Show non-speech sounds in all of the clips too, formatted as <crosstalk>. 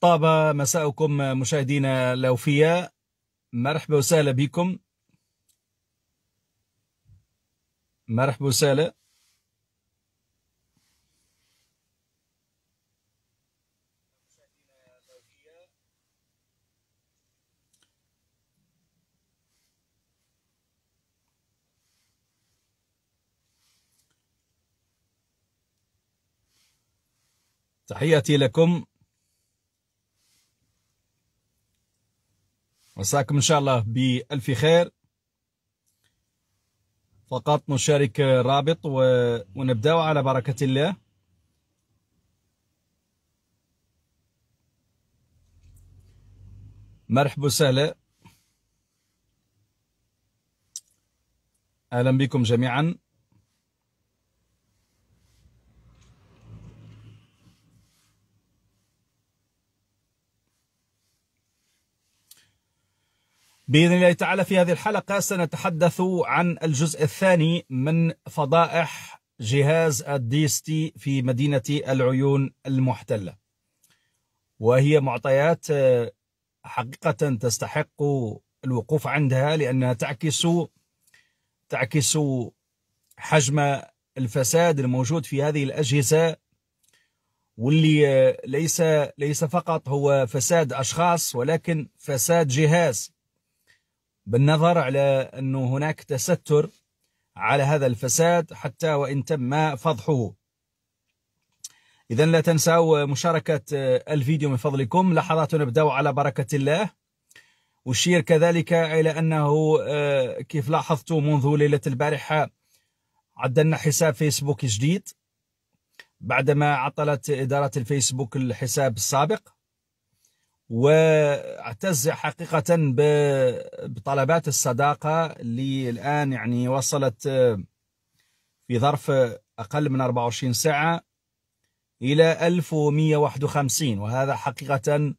طاب مساءكم مشاهدينا الأوفياء مرحبا وسهلا بكم مرحبا وسهلا تحياتي لكم مساكم إن شاء الله بألف خير فقط نشارك رابط ونبدأ على بركة الله مرحبا وسهلا أهلا بكم جميعا بإذن الله تعالى في هذه الحلقة سنتحدث عن الجزء الثاني من فضائح جهاز الديستي في مدينة العيون المحتلة وهي معطيات آه، حقيقة تستحق الوقوف عندها لأنها تعكس تعكس حجم الفساد الموجود في هذه الأجهزة واللي آه، ليس ليس فقط هو فساد أشخاص ولكن فساد جهاز بالنظر على أنه هناك تستر على هذا الفساد حتى وإن تم فضحه إذا لا تنسوا مشاركة الفيديو من فضلكم لحظات نبدأ على بركة الله أشير كذلك إلى أنه آه، كيف لاحظت منذ ليلة البارحة عدلنا حساب فيسبوك جديد بعدما عطلت إدارة الفيسبوك الحساب السابق واعتز حقيقة بطلبات الصداقة اللي الآن يعني وصلت آه، في ظرف أقل من 24 ساعة إلى 1151 وهذا حقيقة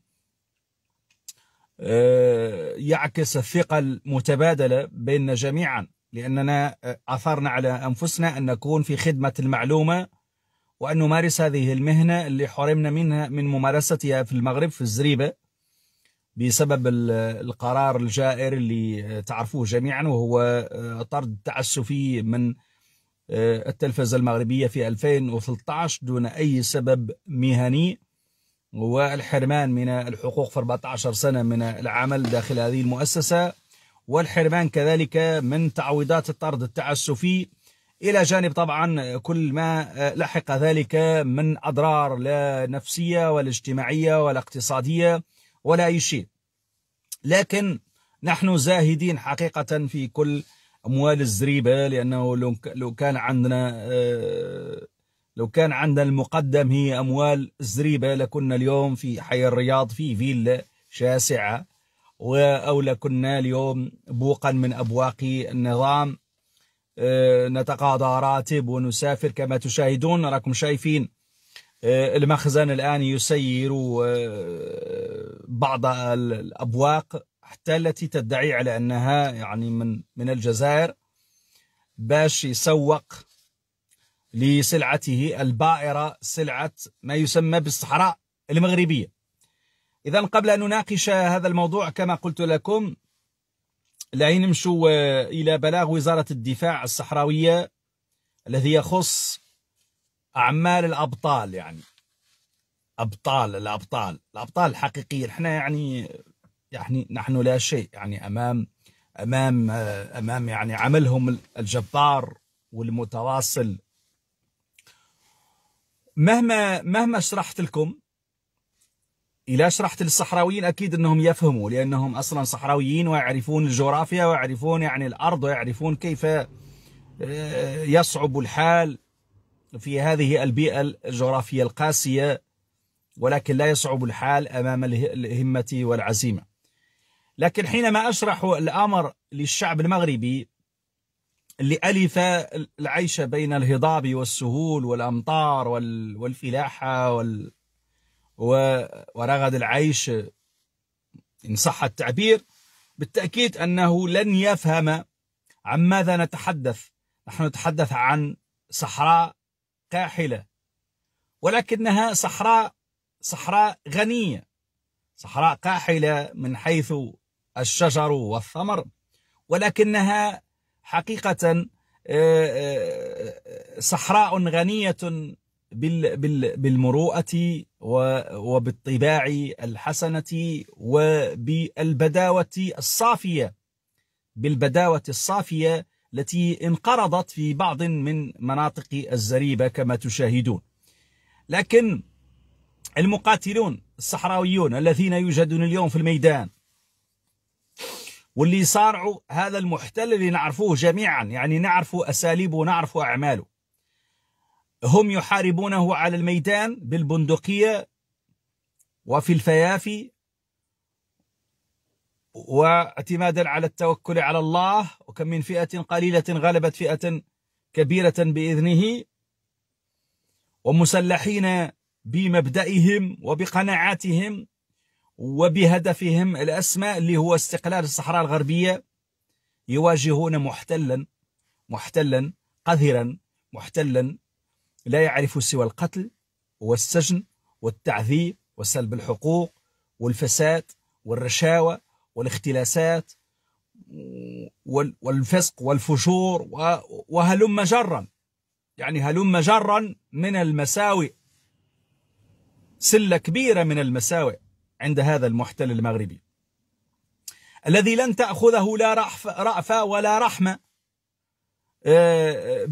آه، يعكس الثقة المتبادلة بيننا جميعا لأننا أثرنا آه، على أنفسنا أن نكون في خدمة المعلومة وأن نمارس هذه المهنة اللي حرمنا منها من ممارستها في المغرب في الزريبة بسبب القرار الجائر اللي تعرفوه جميعا وهو آه، طرد تعسفي من آه، التلفزة المغربية في 2013 دون أي سبب مهني والحرمان من الحقوق في 14 سنة من العمل داخل هذه المؤسسة والحرمان كذلك من تعويضات الطرد التعسفي إلى جانب طبعا كل ما آه، لحق ذلك من أضرار لا نفسية ولا اجتماعية ولا اقتصادية ولا أي شيء لكن نحن زاهدين حقيقة في كل أموال الزريبة لأنه لو كان عندنا آه، لو كان عندنا المقدم هي أموال الزريبة لكنا اليوم في حي الرياض في فيلا شاسعة أو لكنا اليوم بوقا من أبواق النظام آه، نتقاضى راتب ونسافر كما تشاهدون راكم شايفين آه، المخزن الآن يسير آه، بعض الأبواق حتى التي تدعي على أنها يعني من من الجزائر باش يسوق لسلعته البائرة سلعة ما يسمى بالصحراء المغربية إذا قبل أن نناقش هذا الموضوع كما قلت لكم لا نمشوا آه، إلى بلاغ وزارة الدفاع الصحراوية الذي يخص اعمال الابطال يعني ابطال الابطال الابطال الحقيقيين احنا يعني يعني نحن لا شيء يعني امام امام امام يعني عملهم الجبار والمتواصل مهما مهما شرحت لكم إذا شرحت للصحراويين أكيد أنهم يفهموا لأنهم أصلا صحراويين ويعرفون الجغرافيا ويعرفون يعني الأرض ويعرفون كيف آه، يصعب الحال في هذه البيئة الجغرافية القاسية ولكن لا يصعب الحال أمام الهمة والعزيمة لكن حينما أشرح الأمر للشعب المغربي اللي ألف العيش بين الهضاب والسهول والأمطار والفلاحة وال ورغد العيش إن صح التعبير بالتأكيد أنه لن يفهم عن ماذا نتحدث نحن نتحدث عن صحراء كاحلة ولكنها صحراء صحراء غنية صحراء كاحلة من حيث الشجر والثمر ولكنها حقيقة آه، آه، صحراء غنية بالمروءة وبالطباع الحسنة وبالبداوة الصافية بالبداوة الصافية التي انقرضت في بعض من مناطق الزريبة كما تشاهدون لكن المقاتلون الصحراويون الذين يوجدون اليوم في الميدان واللي صارعوا هذا المحتل اللي نعرفوه جميعا يعني نعرف أساليبه ونعرف أعماله هم يحاربونه على الميدان بالبندقية وفي الفيافي واعتمادا على التوكل على الله وكم من فئة قليلة غلبت فئة كبيرة بإذنه ومسلحين بمبدئهم وبقناعاتهم وبهدفهم الأسمى اللي هو استقلال الصحراء الغربية يواجهون محتلا محتلا قذرا محتلا لا يعرف سوى القتل والسجن والتعذيب وسلب الحقوق والفساد والرشاوة والاختلاسات والفسق والفجور وهلم جرا يعني هلم جرا من المساوئ سلة كبيرة من المساوئ عند هذا المحتل المغربي الذي لن تأخذه لا رأفة ولا رحمة آه،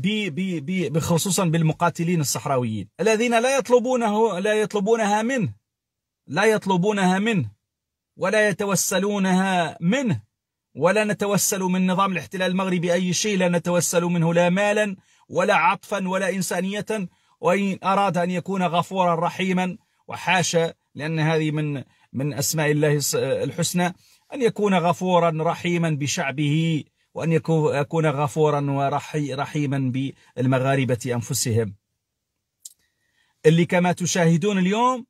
بخصوصا بالمقاتلين الصحراويين الذين لا يطلبونه لا يطلبونها منه لا يطلبونها منه ولا يتوسلونها منه ولا نتوسل من نظام الاحتلال المغربي أي شيء لا نتوسل منه لا مالا ولا عطفا ولا إنسانية وإن أراد أن يكون غفورا رحيما وحاشا لأن هذه من من أسماء الله الحسنى أن يكون غفورا رحيما بشعبه وأن يكون غفورا ورحيما بالمغاربة أنفسهم اللي كما تشاهدون اليوم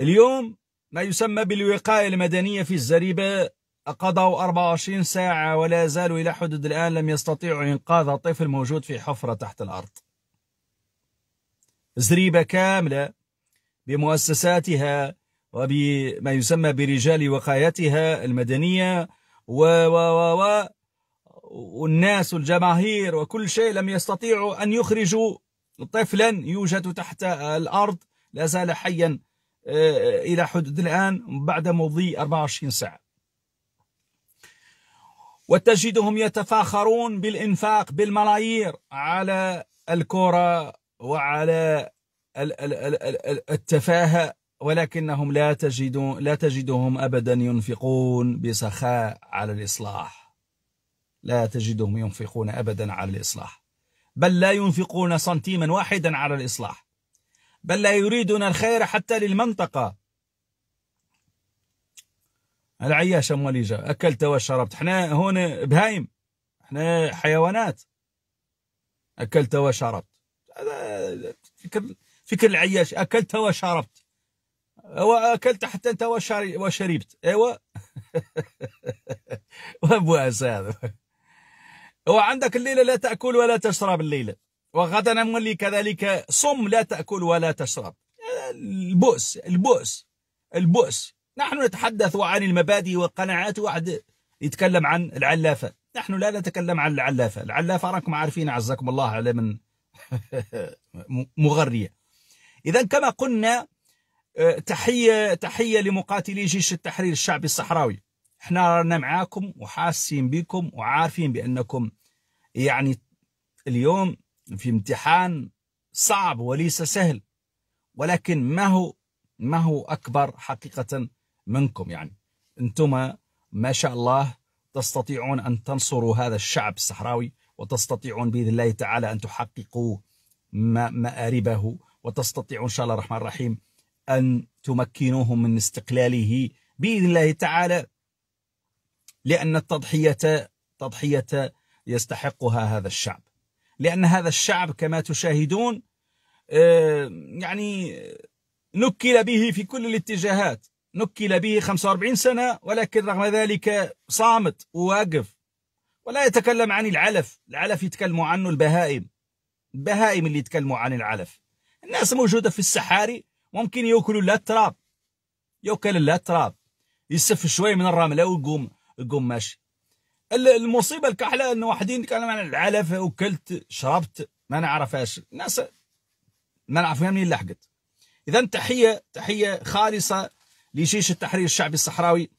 اليوم ما يسمى بالوقاية المدنية في الزريبة قضوا 24 ساعة ولا زالوا إلى حدود الآن لم يستطيعوا إنقاذ طفل موجود في حفرة تحت الأرض زريبة كاملة بمؤسساتها وبما يسمى برجال وقايتها المدنية و, و, و, و والناس والجماهير وكل شيء لم يستطيعوا أن يخرجوا طفلا يوجد تحت الأرض لا زال حيا آه، إلى حدود الآن بعد مضي 24 ساعة وتجدهم يتفاخرون بالإنفاق بالملايير على الكرة وعلى التفاهة ولكنهم لا تجدون لا تجدهم أبدا ينفقون بسخاء على الإصلاح لا تجدهم ينفقون أبدا على الإصلاح بل لا ينفقون سنتيما واحدا على الإصلاح بل لا يريدون الخير حتى للمنطقة العياشة موليجة أكلت وشربت احنا هون بهايم احنا حيوانات أكلت وشربت فكر, فكر العياش أكلت وشربت أكلت حتى أنت وشربت أيوة <laughs> وأبو هذا وعندك الليلة لا تأكل ولا تشرب الليلة وغدا نولي كذلك صم لا تأكل ولا تشرب البؤس البؤس البؤس نحن نتحدث عن المبادئ والقناعات واحد يتكلم عن العلافة نحن لا نتكلم عن العلافة العلافة راكم عارفين عزكم الله على من <laughs> مغرية إذا كما قلنا آه، تحية تحية لمقاتلي جيش التحرير الشعبي الصحراوي احنا رانا معاكم وحاسين بكم وعارفين بأنكم يعني اليوم في امتحان صعب وليس سهل ولكن ما هو ما هو أكبر حقيقة منكم يعني أنتم ما شاء الله تستطيعون أن تنصروا هذا الشعب الصحراوي وتستطيعون بإذن الله تعالى أن تحققوا مآربه وتستطيعون إن شاء الله الرحمن الرحيم أن تمكنوه من استقلاله بإذن الله تعالى لأن التضحية تضحية يستحقها هذا الشعب لأن هذا الشعب كما تشاهدون آه، يعني نكل به في كل الاتجاهات نكل به 45 سنة ولكن رغم ذلك صامت وواقف ولا يتكلم عن العلف العلف يتكلموا عنه البهائم البهائم اللي يتكلموا عن العلف الناس موجودة في السحاري ممكن يأكلوا لا التراب يأكل لا التراب يسف شوي من الرملة ويقوم يقوم ماشي المصيبه الكحله ان واحدين كانوا عن العلف وكلت شربت ما نعرفهاش الناس ما نعرفها منين لحقت اذا تحيه تحيه خالصه لجيش التحرير الشعبي الصحراوي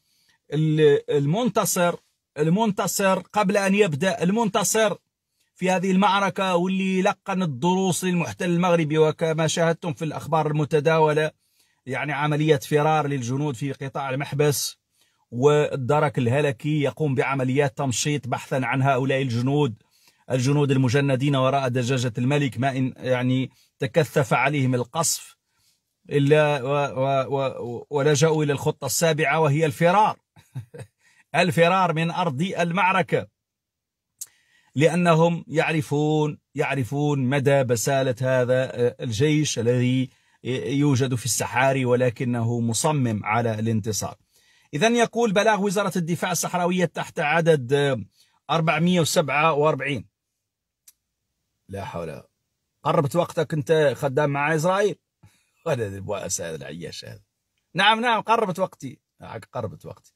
المنتصر المنتصر قبل ان يبدا المنتصر في هذه المعركه واللي لقن الدروس للمحتل المغربي وكما شاهدتم في الاخبار المتداوله يعني عمليه فرار للجنود في قطاع المحبس والدرك الهلكي يقوم بعمليات تمشيط بحثا عن هؤلاء الجنود الجنود المجندين وراء دجاجة الملك ما إن يعني تكثف عليهم القصف إلا و و و ولجأوا إلى الخطة السابعة وهي الفرار <laughs> الفرار من أرض المعركة لأنهم يعرفون يعرفون مدى بسالة هذا الجيش الذي يوجد في السحاري ولكنه مصمم على الانتصار إذا يقول بلاغ وزارة الدفاع الصحراوية تحت عدد 447 آه، لا حول قربت وقتك أنت خدام مع إسرائيل <laughs> هذا البؤس هذا العياش هذا نعم نعم قربت وقتي قربت وقتي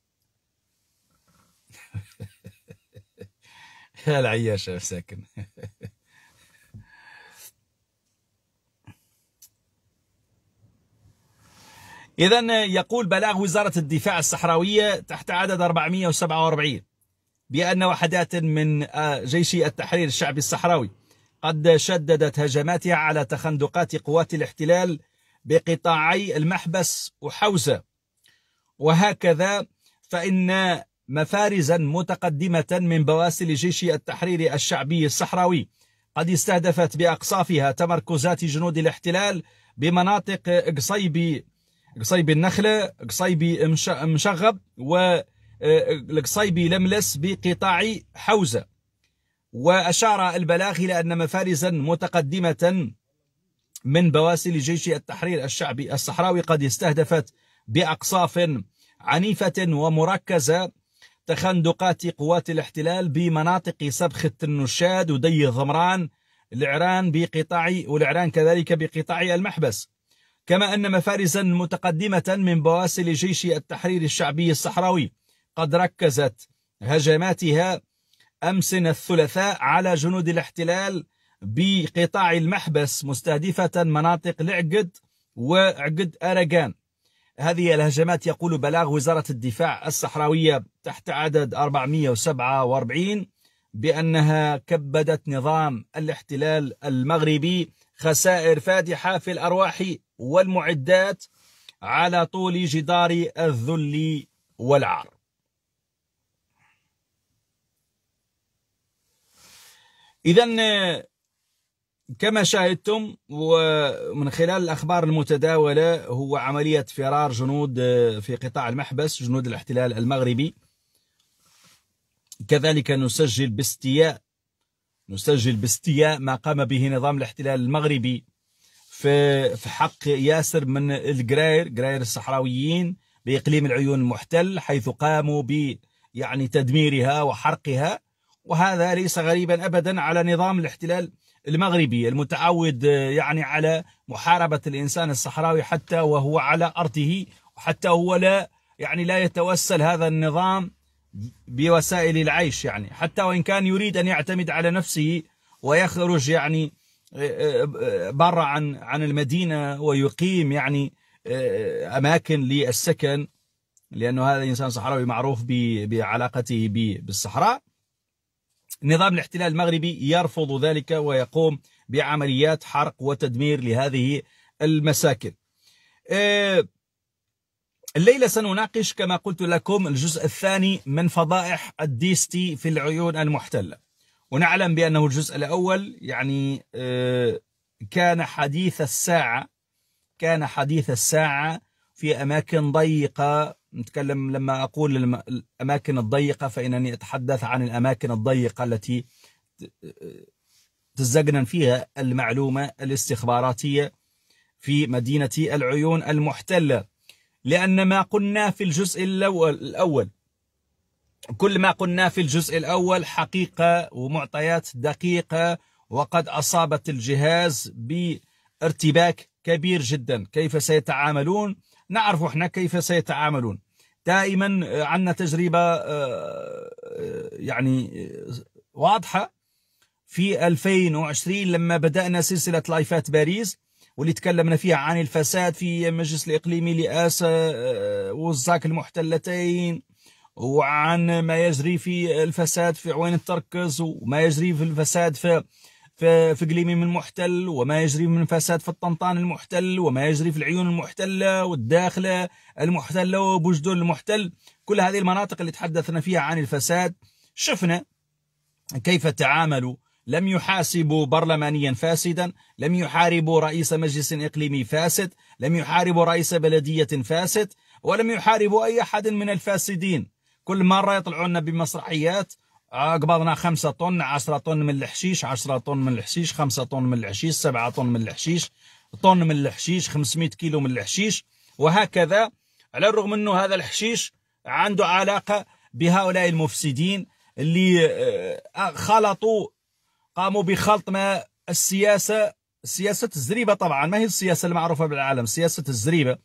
يا <laughs> العياش ساكن <laughs> إذا يقول بلاغ وزارة الدفاع الصحراوية تحت عدد 447 بأن وحدات من آه، جيش التحرير الشعبي الصحراوي قد شددت هجماتها على تخندقات قوات الاحتلال بقطاعي المحبس وحوزة وهكذا فإن مفارزا متقدمة من بواسل جيش التحرير الشعبي الصحراوي قد استهدفت بأقصافها تمركزات جنود الاحتلال بمناطق قصيبي قصيبي النخلة قصيبي مشغب والقصيبي آه، لملس بقطاع حوزة وأشار البلاغ إلى أن مفارزا متقدمة من بواسل جيش التحرير الشعبي الصحراوي قد استهدفت بأقصاف عنيفة ومركزة تخندقات قوات الاحتلال بمناطق سبخة النشاد ودي ضمران العران بقطاع والعران كذلك بقطاع المحبس كما أن مفارزا متقدمة من بواسل جيش التحرير الشعبي الصحراوي قد ركزت هجماتها أمس الثلاثاء على جنود الاحتلال بقطاع المحبس مستهدفة مناطق لعقد وعقد أرجان هذه الهجمات يقول بلاغ وزارة الدفاع الصحراوية تحت عدد 447 بأنها كبدت نظام الاحتلال المغربي خسائر فادحة في الأرواح والمعدات على طول جدار الذل والعار إذا كما شاهدتم ومن خلال الأخبار المتداولة هو عملية فرار جنود آه، في قطاع المحبس جنود الاحتلال المغربي كذلك نسجل باستياء نسجل باستياء ما قام به نظام الاحتلال المغربي في في حق ياسر من الجراير جراير الصحراويين بإقليم العيون المحتل حيث قاموا ب يعني تدميرها وحرقها وهذا ليس غريبا أبدا على نظام الاحتلال المغربي المتعود يعني على محاربة الإنسان الصحراوي حتى وهو على أرضه وحتى هو لا يعني لا يتوسل هذا النظام بوسائل العيش يعني حتى وإن كان يريد أن يعتمد على نفسه ويخرج يعني آه، آه، برا عن عن المدينة ويقيم يعني آه، أماكن للسكن لأنه هذا إنسان صحراوي معروف بعلاقته بالصحراء نظام الاحتلال المغربي يرفض ذلك ويقوم بعمليات حرق وتدمير لهذه المساكن الليلة سنناقش كما قلت لكم الجزء الثاني من فضائح الديستي في العيون المحتلة ونعلم بأنه الجزء الأول يعني آه، كان حديث الساعة كان حديث الساعة في أماكن ضيقة نتكلم لما أقول الأماكن الضيقة فإنني أتحدث عن الأماكن الضيقة التي آه، تزجنن فيها المعلومة الاستخباراتية في مدينة العيون المحتلة لأن ما قلنا في الجزء الأول كل ما قلنا في الجزء الأول حقيقة ومعطيات دقيقة وقد أصابت الجهاز بارتباك كبير جدا كيف سيتعاملون نعرف احنا كيف سيتعاملون دائما عندنا تجربة آه، يعني آه، واضحة في 2020 لما بدأنا سلسلة لايفات باريس واللي تكلمنا فيها عن الفساد في المجلس الإقليمي لآسا آه، والزاك المحتلتين وعن ما يجري في الفساد في عوين التركز وما يجري في الفساد في في في من المحتل وما يجري من فساد في الطنطان المحتل وما يجري في العيون المحتلة والداخلة المحتلة وبوجدول المحتل كل هذه المناطق اللي تحدثنا فيها عن الفساد شفنا كيف تعاملوا لم يحاسبوا برلمانيا فاسدا لم يحاربوا رئيس مجلس إقليمي فاسد لم يحاربوا رئيس بلدية فاسد ولم يحاربوا أي أحد من الفاسدين كل مره يطلعوا لنا بمسرحيات قبضنا 5 طن 10 طن من الحشيش 10 طن من الحشيش 5 طن من الحشيش 7 طن من الحشيش طن من الحشيش 500 كيلو من الحشيش وهكذا على الرغم انه هذا الحشيش عنده علاقه بهؤلاء المفسدين اللي آه، خلطوا قاموا بخلط ما السياسه سياسه الزريبه طبعا ما هي السياسه المعروفه بالعالم سياسه الزريبه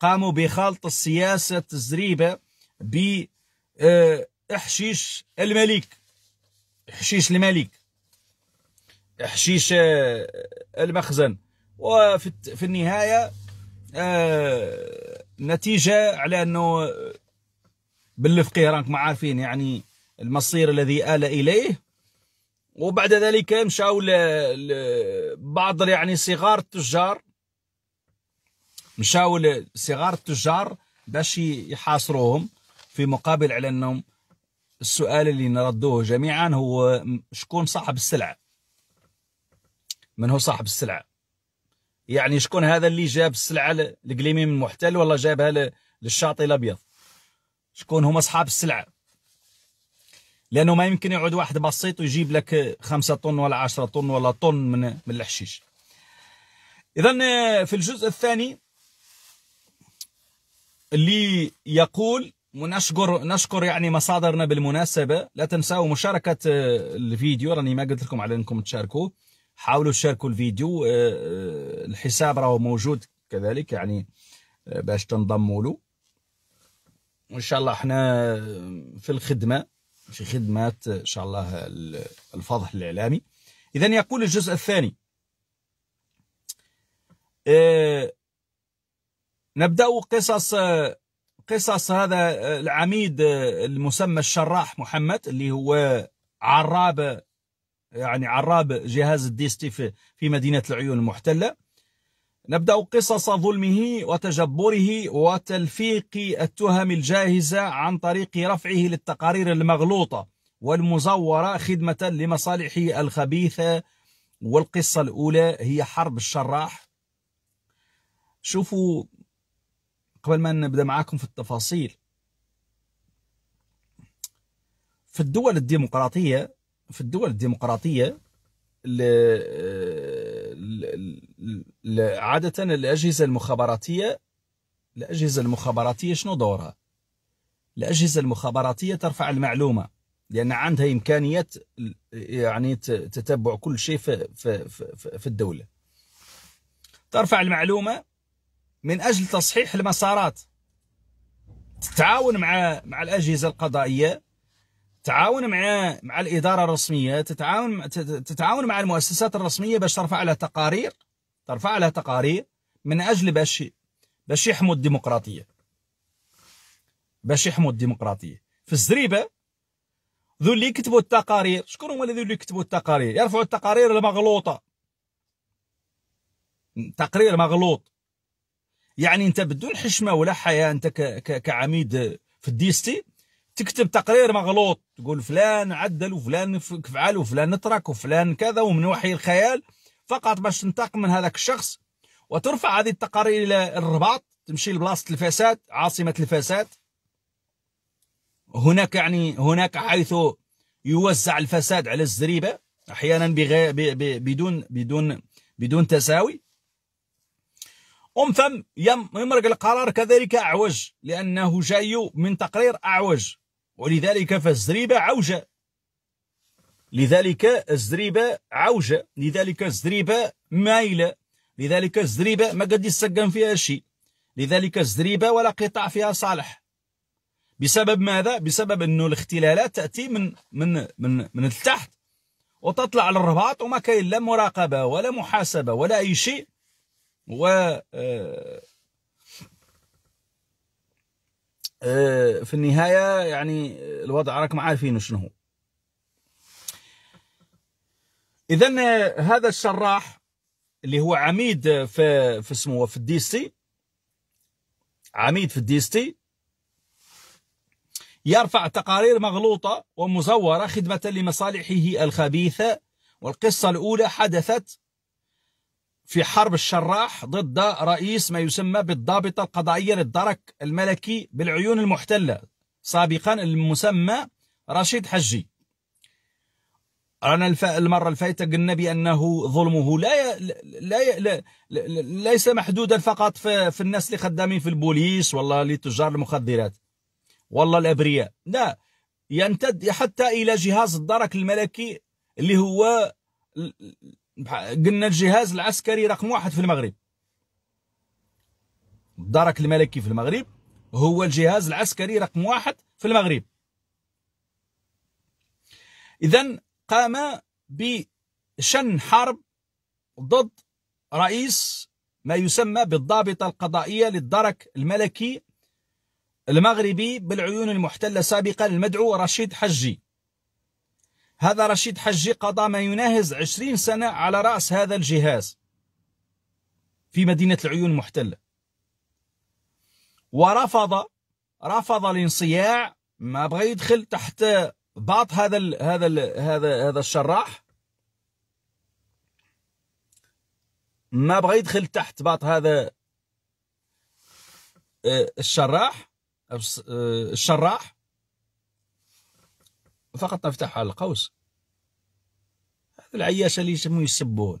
قاموا بخلط السياسه الزريبه ب آه، حشيش الملك حشيش الملك حشيش آه، المخزن وفي في النهايه آه، نتيجه على انه بالفقيه راكم عارفين يعني المصير الذي آل إليه وبعد ذلك مشاو بعض يعني صغار التجار مشاو صغار التجار باش يحاصروهم في مقابل على أنهم السؤال اللي نردوه جميعا هو شكون صاحب السلعة من هو صاحب السلعة يعني شكون هذا اللي جاب السلعة لقليمي من المحتل ولا جابها للشاطئ الأبيض شكون هم أصحاب السلعة لأنه ما يمكن يقعد واحد بسيط ويجيب لك خمسة طن ولا عشرة طن ولا طن من, من الحشيش إذا في الجزء الثاني اللي يقول ونشكر نشكر يعني مصادرنا بالمناسبه لا تنسوا مشاركه آه، الفيديو راني ما قلت لكم على انكم تشاركوه حاولوا تشاركوا الفيديو آه، آه، الحساب راهو موجود كذلك يعني باش تنضموا له وان شاء الله احنا في الخدمه في خدمات ان شاء الله الفضح الاعلامي اذا يقول الجزء الثاني نبدا قصص قصص هذا آه، العميد آه، المسمى الشراح محمد اللي هو عراب يعني عراب جهاز الديستي في, في مدينة العيون المحتلة نبدأ قصص ظلمه وتجبره وتلفيق التهم الجاهزة عن طريق رفعه للتقارير المغلوطة والمزورة خدمة لمصالحه الخبيثة والقصة الأولى هي حرب الشراح شوفوا قبل ما نبدا معاكم في التفاصيل في الدول الديمقراطيه في الدول الديمقراطيه ل... ل... ل... عاده الاجهزه المخابراتيه الاجهزه المخابراتيه شنو دورها؟ الاجهزه المخابراتيه ترفع المعلومه لان عندها امكانيه يعني تتبع كل شيء في في في, في الدوله. ترفع المعلومه من اجل تصحيح المسارات تتعاون مع مع الاجهزه القضائيه تتعاون مع مع الاداره الرسميه تتعاون تتعاون مع المؤسسات الرسميه باش ترفع لها تقارير ترفع لها تقارير من اجل باش باش يحموا الديمقراطيه باش يحموا الديمقراطيه في الزريبه ذو اللي كتبوا التقارير شكون هما ذو اللي كتبوا التقارير يرفعوا التقارير المغلوطه تقرير مغلوط يعني انت بدون حشمه ولا حياه انت كعميد في الديستي تكتب تقرير مغلوط تقول فلان عدل وفلان فعل وفلان نترك وفلان كذا ومن وحي الخيال فقط باش تنتقم من هذاك الشخص وترفع هذه التقارير الى الرباط تمشي لبلاصه الفساد عاصمه الفساد هناك يعني هناك حيث يوزع الفساد على الزريبه احيانا بغي بدون بدون بدون تساوي ام فم يمرق القرار كذلك أعوج لأنه جاي من تقرير أعوج ولذلك فالزريبة عوجة لذلك الزريبة عوجة لذلك الزريبة مايلة لذلك الزريبة ما قد يسكن فيها شيء لذلك الزريبة ولا قطاع فيها صالح بسبب ماذا؟ بسبب أنه الاختلالات تأتي من من من من التحت وتطلع للرباط وما كاين لا مراقبة ولا محاسبة ولا أي شيء و آه، آه، في النهاية يعني الوضع راكم عارفين شنو هو إذا آه، هذا الشراح اللي هو عميد في في اسمه في الديستي عميد في الديستي يرفع تقارير مغلوطة ومزورة خدمة لمصالحه الخبيثة والقصة الأولى حدثت في حرب الشراح ضد رئيس ما يسمى بالضابطة القضائية للدرك الملكي بالعيون المحتلة سابقا المسمى رشيد حجي أنا المرة الفائتة قلنا بأنه ظلمه لا ي... لا, ي... لا... ليس محدودا فقط في... في الناس اللي خدامين في البوليس والله لتجار المخدرات والله الأبرياء لا يمتد حتى إلى جهاز الدرك الملكي اللي هو قلنا الجهاز العسكري رقم واحد في المغرب الدرك الملكي في المغرب هو الجهاز العسكري رقم واحد في المغرب إذا قام بشن حرب ضد رئيس ما يسمى بالضابطة القضائية للدرك الملكي المغربي بالعيون المحتلة سابقا المدعو رشيد حجي هذا رشيد حجي قضى ما يناهز عشرين سنة على رأس هذا الجهاز في مدينة العيون المحتلة ورفض رفض الانصياع ما بغى يدخل تحت باط هذا الـ هذا الـ هذا هذا الشراح ما بغى يدخل تحت باط هذا آه، الشراح آه، الشراح فقط نفتح على القوس هذا العياشه اللي يسمو يسبون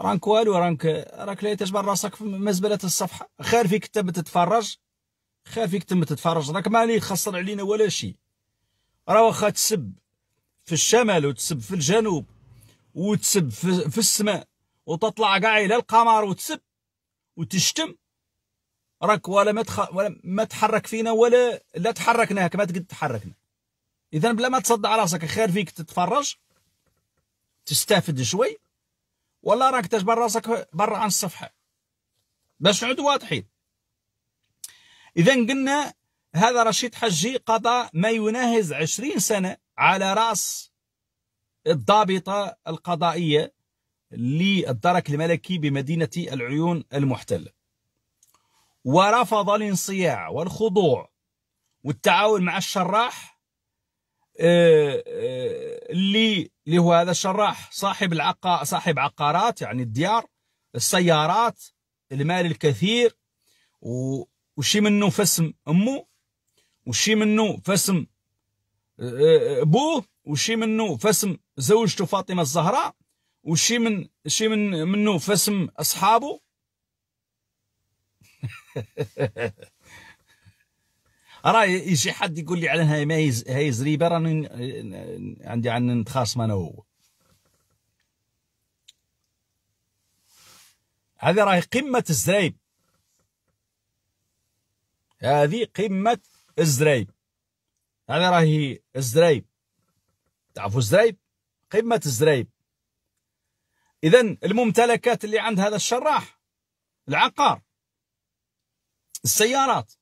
رانك والو رانك راك لا تجبر راسك في مزبله الصفحه خير فيك تم تتفرج خير فيك تم تتفرج راك ما خسر علينا ولا شيء راه واخا تسب في الشمال وتسب في الجنوب وتسب في, في السماء وتطلع كاع الى القمر وتسب وتشتم راك ولا ما تخ... ولا ما تحرك فينا ولا لا تحركناك ما تقد تحركنا اذا بلا ما تصدع راسك خير فيك تتفرج تستافد شوي ولا راك تجبر راسك برا عن الصفحه باش نعود واضحين اذا قلنا هذا رشيد حجي قضى ما يناهز عشرين سنه على راس الضابطه القضائيه للدرك الملكي بمدينه العيون المحتله ورفض الانصياع والخضوع والتعاون مع الشراح آه، آه، اللي اللي هو هذا الشراح صاحب العق صاحب عقارات يعني الديار السيارات المال الكثير وشي منه فسم امه وشي منه فسم آه، بوه وشي منه فسم زوجته فاطمه الزهراء وشي من شي من منه فسم اصحابه <laughs> راه يجي حد يقول لي على هاي هاي زريبه راني عندي عن نتخاصم انا وهو هذه راهي قمه الزريب هذه قمه الزريب هذا راهي الزريب تعرفوا الزريب قمه الزريب اذا الممتلكات اللي عند هذا الشراح العقار السيارات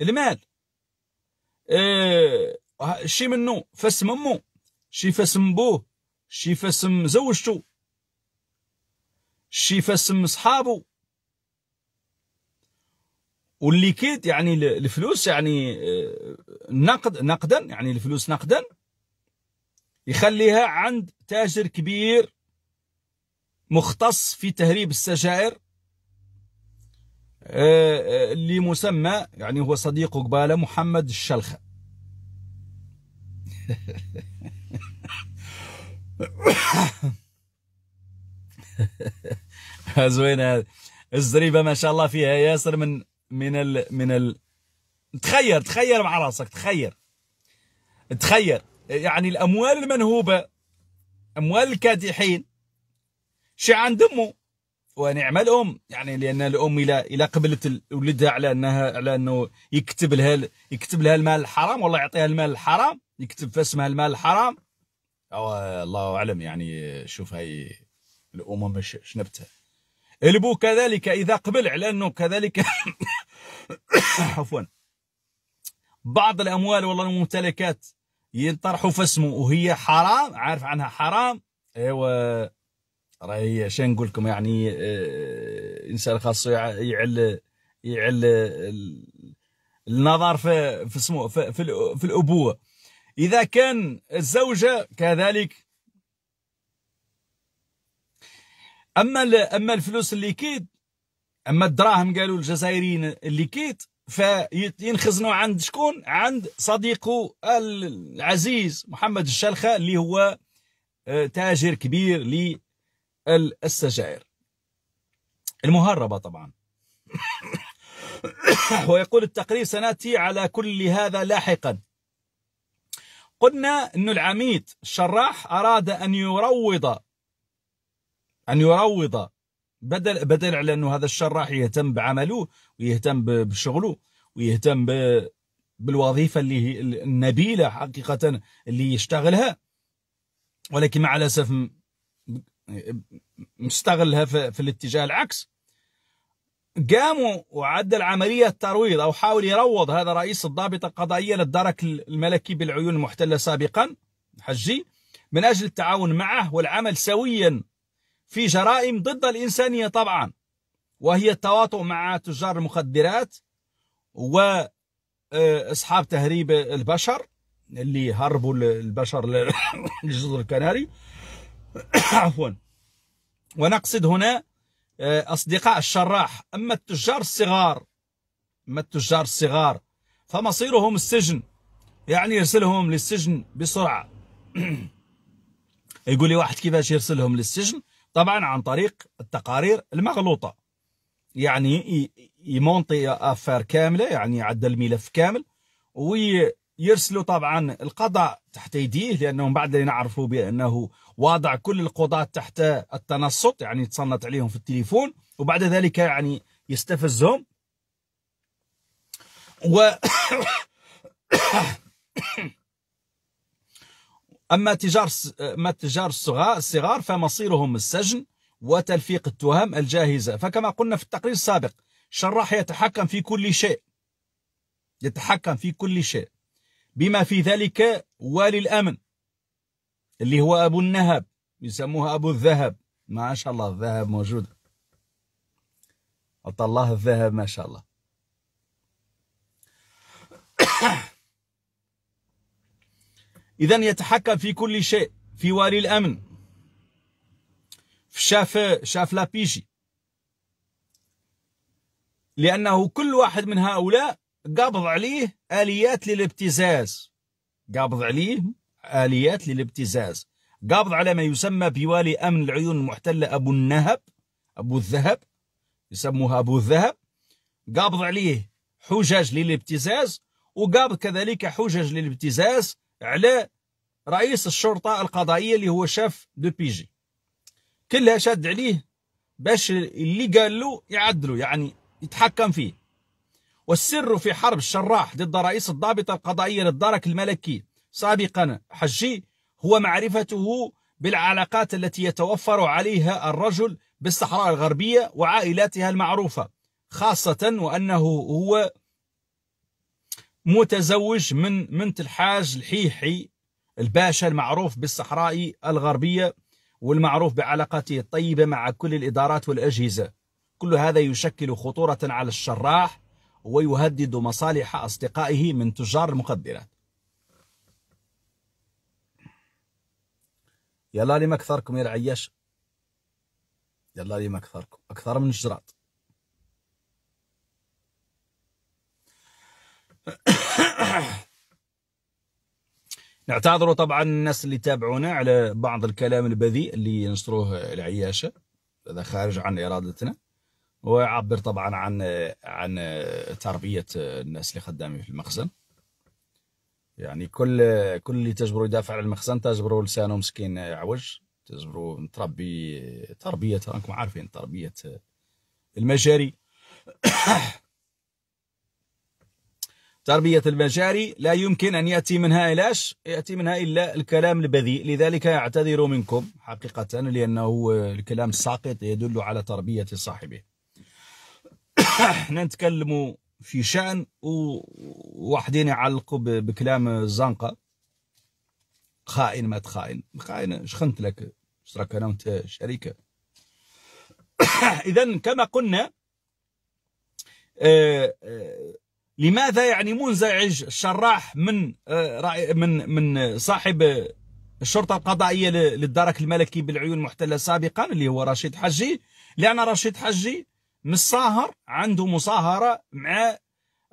المال إيه شي منو فاسم امو شي فاسم بوه شي فاسم زوجته شي فاسم صحابه واللي كيت يعني الفلوس يعني إيه، نقد نقدا يعني الفلوس نقدا يخليها عند تاجر كبير مختص في تهريب السجائر آه، آه، اللي مسمى يعني هو صديق قبالة محمد الشلخة <laughs> زوينة الزريبة ما شاء الله فيها ياسر من من ال من ال تخير تخير مع راسك تخير تخير يعني الأموال المنهوبة أموال الكادحين شي عند أمه ونعم الام يعني لان الام الى الى قبلت ولدها على انها على انه يكتب لها يكتب لها المال الحرام والله يعطيها المال الحرام يكتب في اسمها المال الحرام أو الله اعلم يعني شوف هاي الامم شنبتها البو كذلك اذا قبل على انه كذلك <coughs> عفوا بعض الاموال والله الممتلكات ينطرحوا في اسمه وهي حرام عارف عنها حرام ايوه راهي شنو نقول لكم يعني الانسان آه، خاصو يعل يعل النظر في في سمو في, في, في الابوه اذا كان الزوجه كذلك اما اما الفلوس اللي كيد اما الدراهم قالوا الجزائريين اللي كيد فينخزنوا عند شكون عند صديقه العزيز محمد الشلخه اللي هو آه، تاجر كبير السجائر المهربة طبعا <coughs> ويقول التقرير سناتي على كل هذا لاحقا قلنا أن العميد الشراح أراد أن يروض أن يروض بدل بدل على أنه هذا الشراح يهتم بعمله ويهتم بشغله ويهتم بالوظيفة اللي النبيلة حقيقة اللي يشتغلها ولكن مع الأسف مستغلها في, الاتجاه العكس قاموا وعدل عملية ترويض أو حاول يروض هذا رئيس الضابطة القضائية للدرك الملكي بالعيون المحتلة سابقا حجي من أجل التعاون معه والعمل سويا في جرائم ضد الإنسانية طبعا وهي التواطؤ مع تجار المخدرات وأصحاب آه، تهريب البشر اللي هربوا البشر للجزر <laughs> الكناري <coughs> عفوا ونقصد هنا آه، أصدقاء الشراح أما التجار الصغار أما التجار الصغار فمصيرهم السجن يعني يرسلهم للسجن بسرعة <coughs> يقول لي واحد كيفاش يرسلهم للسجن طبعا عن طريق التقارير المغلوطة يعني يمونطي أفار كاملة يعني يعدل الملف كامل وي يرسلوا طبعا القضاء تحت يديه لانه من بعد اللي نعرفوا بانه واضع كل القضاة تحت التنصت يعني يتصنت عليهم في التليفون وبعد ذلك يعني يستفزهم و <coughs> اما تجار اما التجار الصغار الصغار فمصيرهم السجن وتلفيق التهم الجاهزه فكما قلنا في التقرير السابق شراح يتحكم في كل شيء يتحكم في كل شيء بما في ذلك والي الأمن اللي هو أبو النهب يسموه أبو الذهب ما شاء الله الذهب موجود أعطى الله الذهب ما شاء الله <coughs> إذا يتحكم في كل شيء في والي الأمن شاف شاف لابيجي لأنه كل واحد من هؤلاء قبض عليه اليات للابتزاز قبض عليه اليات للابتزاز قبض على ما يسمى بوالي امن العيون المحتله ابو النهب ابو الذهب يسموها ابو الذهب قبض عليه حجج للابتزاز وقابض كذلك حجج للابتزاز على رئيس الشرطة القضائية اللي هو شاف دو بيجي كلها شاد عليه باش اللي قال له يعدله يعني يتحكم فيه والسر في حرب الشراح ضد رئيس الضابطة القضائية للدرك الملكي سابقا حجي هو معرفته بالعلاقات التي يتوفر عليها الرجل بالصحراء الغربية وعائلاتها المعروفة خاصة وأنه هو متزوج من بنت الحاج الحيحي الباشا المعروف بالصحراء الغربية والمعروف بعلاقاته الطيبة مع كل الإدارات والأجهزة كل هذا يشكل خطورة على الشراح ويهدد مصالح أصدقائه من تجار المخدرات يلا لي أكثركم يا العياش يلا لي أكثركم أكثر من الجراد <coughs> نعتذروا طبعا الناس اللي تابعونا على بعض الكلام البذيء اللي ينشروه العياشه هذا خارج عن ارادتنا ويعبر طبعا عن عن تربيه الناس اللي خدامين في المخزن يعني كل كل اللي تجبره يدافع على المخزن تجبره لسانه مسكين يعوج تجبره متربي تربيه راكم عارفين تربيه المجاري <coughs> تربية المجاري لا يمكن أن يأتي منها إلاش يأتي منها إلا الكلام البذيء لذلك يعتذر منكم حقيقة لأنه الكلام الساقط يدل على تربية صاحبه حنا نتكلموا في شان وواحدين يعلقوا بكلام الزنقه خائن ما تخائن خائن شخنت لك راك انا وانت شريكه <coughs> اذا كما قلنا آه، آه، لماذا يعني منزعج الشراح من آه، من من صاحب الشرطه القضائيه للدرك الملكي بالعيون المحتله سابقا اللي هو رشيد حجي لان رشيد حجي مصاهر عنده مصاهرة مع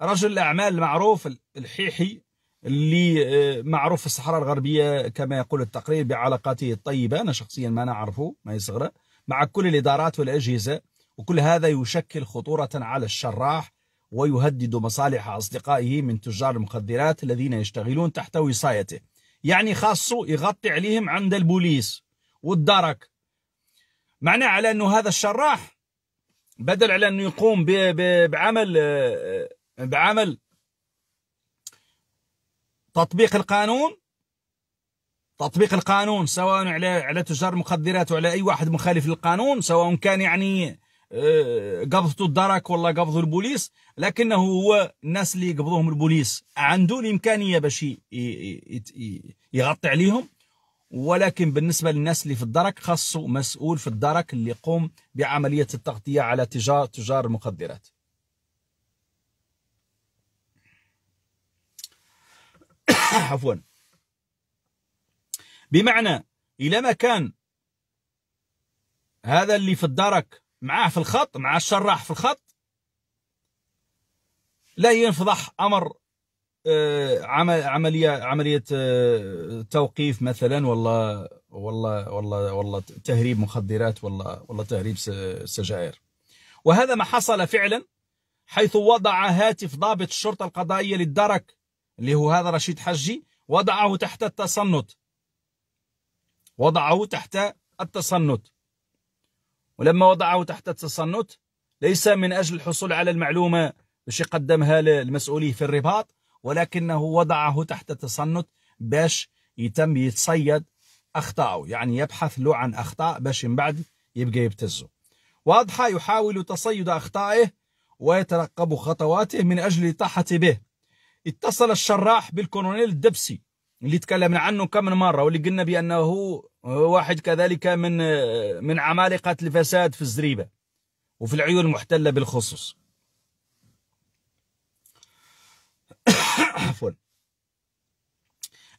رجل الأعمال المعروف الحيحي اللي آه، معروف في الصحراء الغربية كما يقول التقرير بعلاقاته الطيبة أنا شخصيا ما نعرفه ما يصغره مع كل الإدارات والأجهزة وكل هذا يشكل خطورة على الشراح ويهدد مصالح أصدقائه من تجار المخدرات الذين يشتغلون تحت وصايته يعني خاصه يغطي عليهم عند البوليس والدرك معناه على أنه هذا الشراح بدل على انه يقوم بعمل آه، بعمل تطبيق القانون تطبيق القانون سواء على على تجار المخدرات وعلى اي واحد مخالف للقانون سواء كان يعني آه، قبضته الدرك ولا قبضه البوليس لكنه هو الناس اللي يقبضوهم البوليس عنده الامكانيه باش يغطي عليهم ولكن بالنسبة للناس اللي في الدرك خاصه مسؤول في الدرك اللي يقوم بعملية التغطية على تجار تجار المخدرات <coughs> عفوا بمعنى إلى ما كان هذا اللي في الدرك معاه في الخط مع الشراح في الخط لا ينفضح أمر آه، عمل عمليه عمليه آه، توقيف مثلا والله والله والله والله تهريب مخدرات والله والله تهريب سجائر وهذا ما حصل فعلا حيث وضع هاتف ضابط الشرطه القضائيه للدرك اللي هو هذا رشيد حجي وضعه تحت التصنت وضعه تحت التصنت ولما وضعه تحت التصنت ليس من اجل الحصول على المعلومه باش يقدمها للمسؤولين في الرباط ولكنه وضعه تحت تصنت باش يتم يتصيد أخطائه يعني يبحث له عن أخطاء باش من بعد يبقى يبتزه واضحة يحاول تصيد أخطائه ويترقب خطواته من أجل الإطاحة به اتصل الشراح بالكولونيل الدبسي اللي تكلمنا عنه كم من مرة واللي قلنا بأنه واحد كذلك من من عمالقة الفساد في الزريبة وفي العيون المحتلة بالخصوص <coughs> عفوا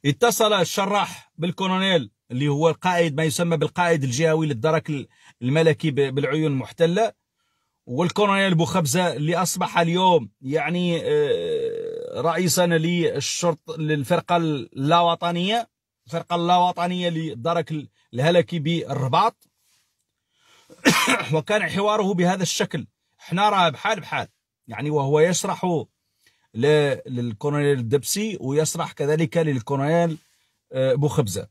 اتصل الشراح بالكولونيل اللي هو القائد ما يسمى بالقائد الجهوي للدرك الملكي بالعيون المحتله والكولونيل بوخبزه اللي اصبح اليوم يعني آه، رئيسا للشرط للفرقه اللاوطنيه الفرقه اللاوطنيه للدرك الهلكي بالرباط <coughs> وكان حواره بهذا الشكل احنا راه بحال بحال يعني وهو يشرح للكولونيل الدبسي ويسرح كذلك آه، بو بوخبزه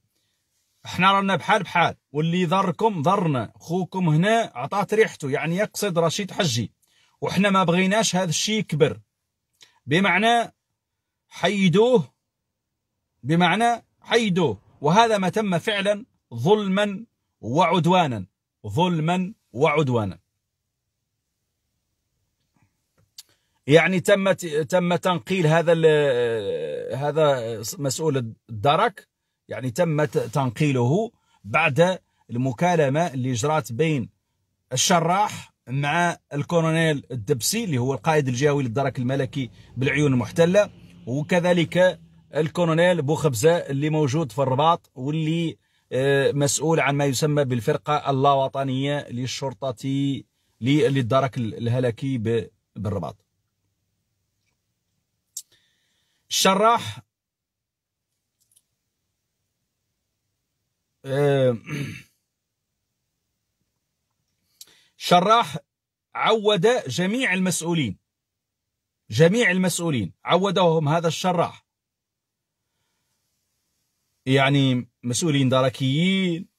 احنا رانا بحال بحال واللي ضركم ضرنا خوكم هنا عطات ريحته يعني يقصد رشيد حجي وحنا ما بغيناش هذا الشيء يكبر بمعنى حيدوه بمعنى حيدوه وهذا ما تم فعلا ظلما وعدوانا ظلما وعدوانا يعني تم تم تنقيل هذا هذا مسؤول الدرك يعني تم تنقيله بعد المكالمه اللي جرات بين الشراح مع الكولونيل الدبسي اللي هو القائد الجهوي للدرك الملكي بالعيون المحتله وكذلك الكولونيل بوخبزه اللي موجود في الرباط واللي آه، مسؤول عن ما يسمى بالفرقه اللاوطنيه للشرطه للدرك الهلكي بالرباط الشراح شراح عود جميع المسؤولين جميع المسؤولين عودهم هذا الشراح يعني مسؤولين دركيين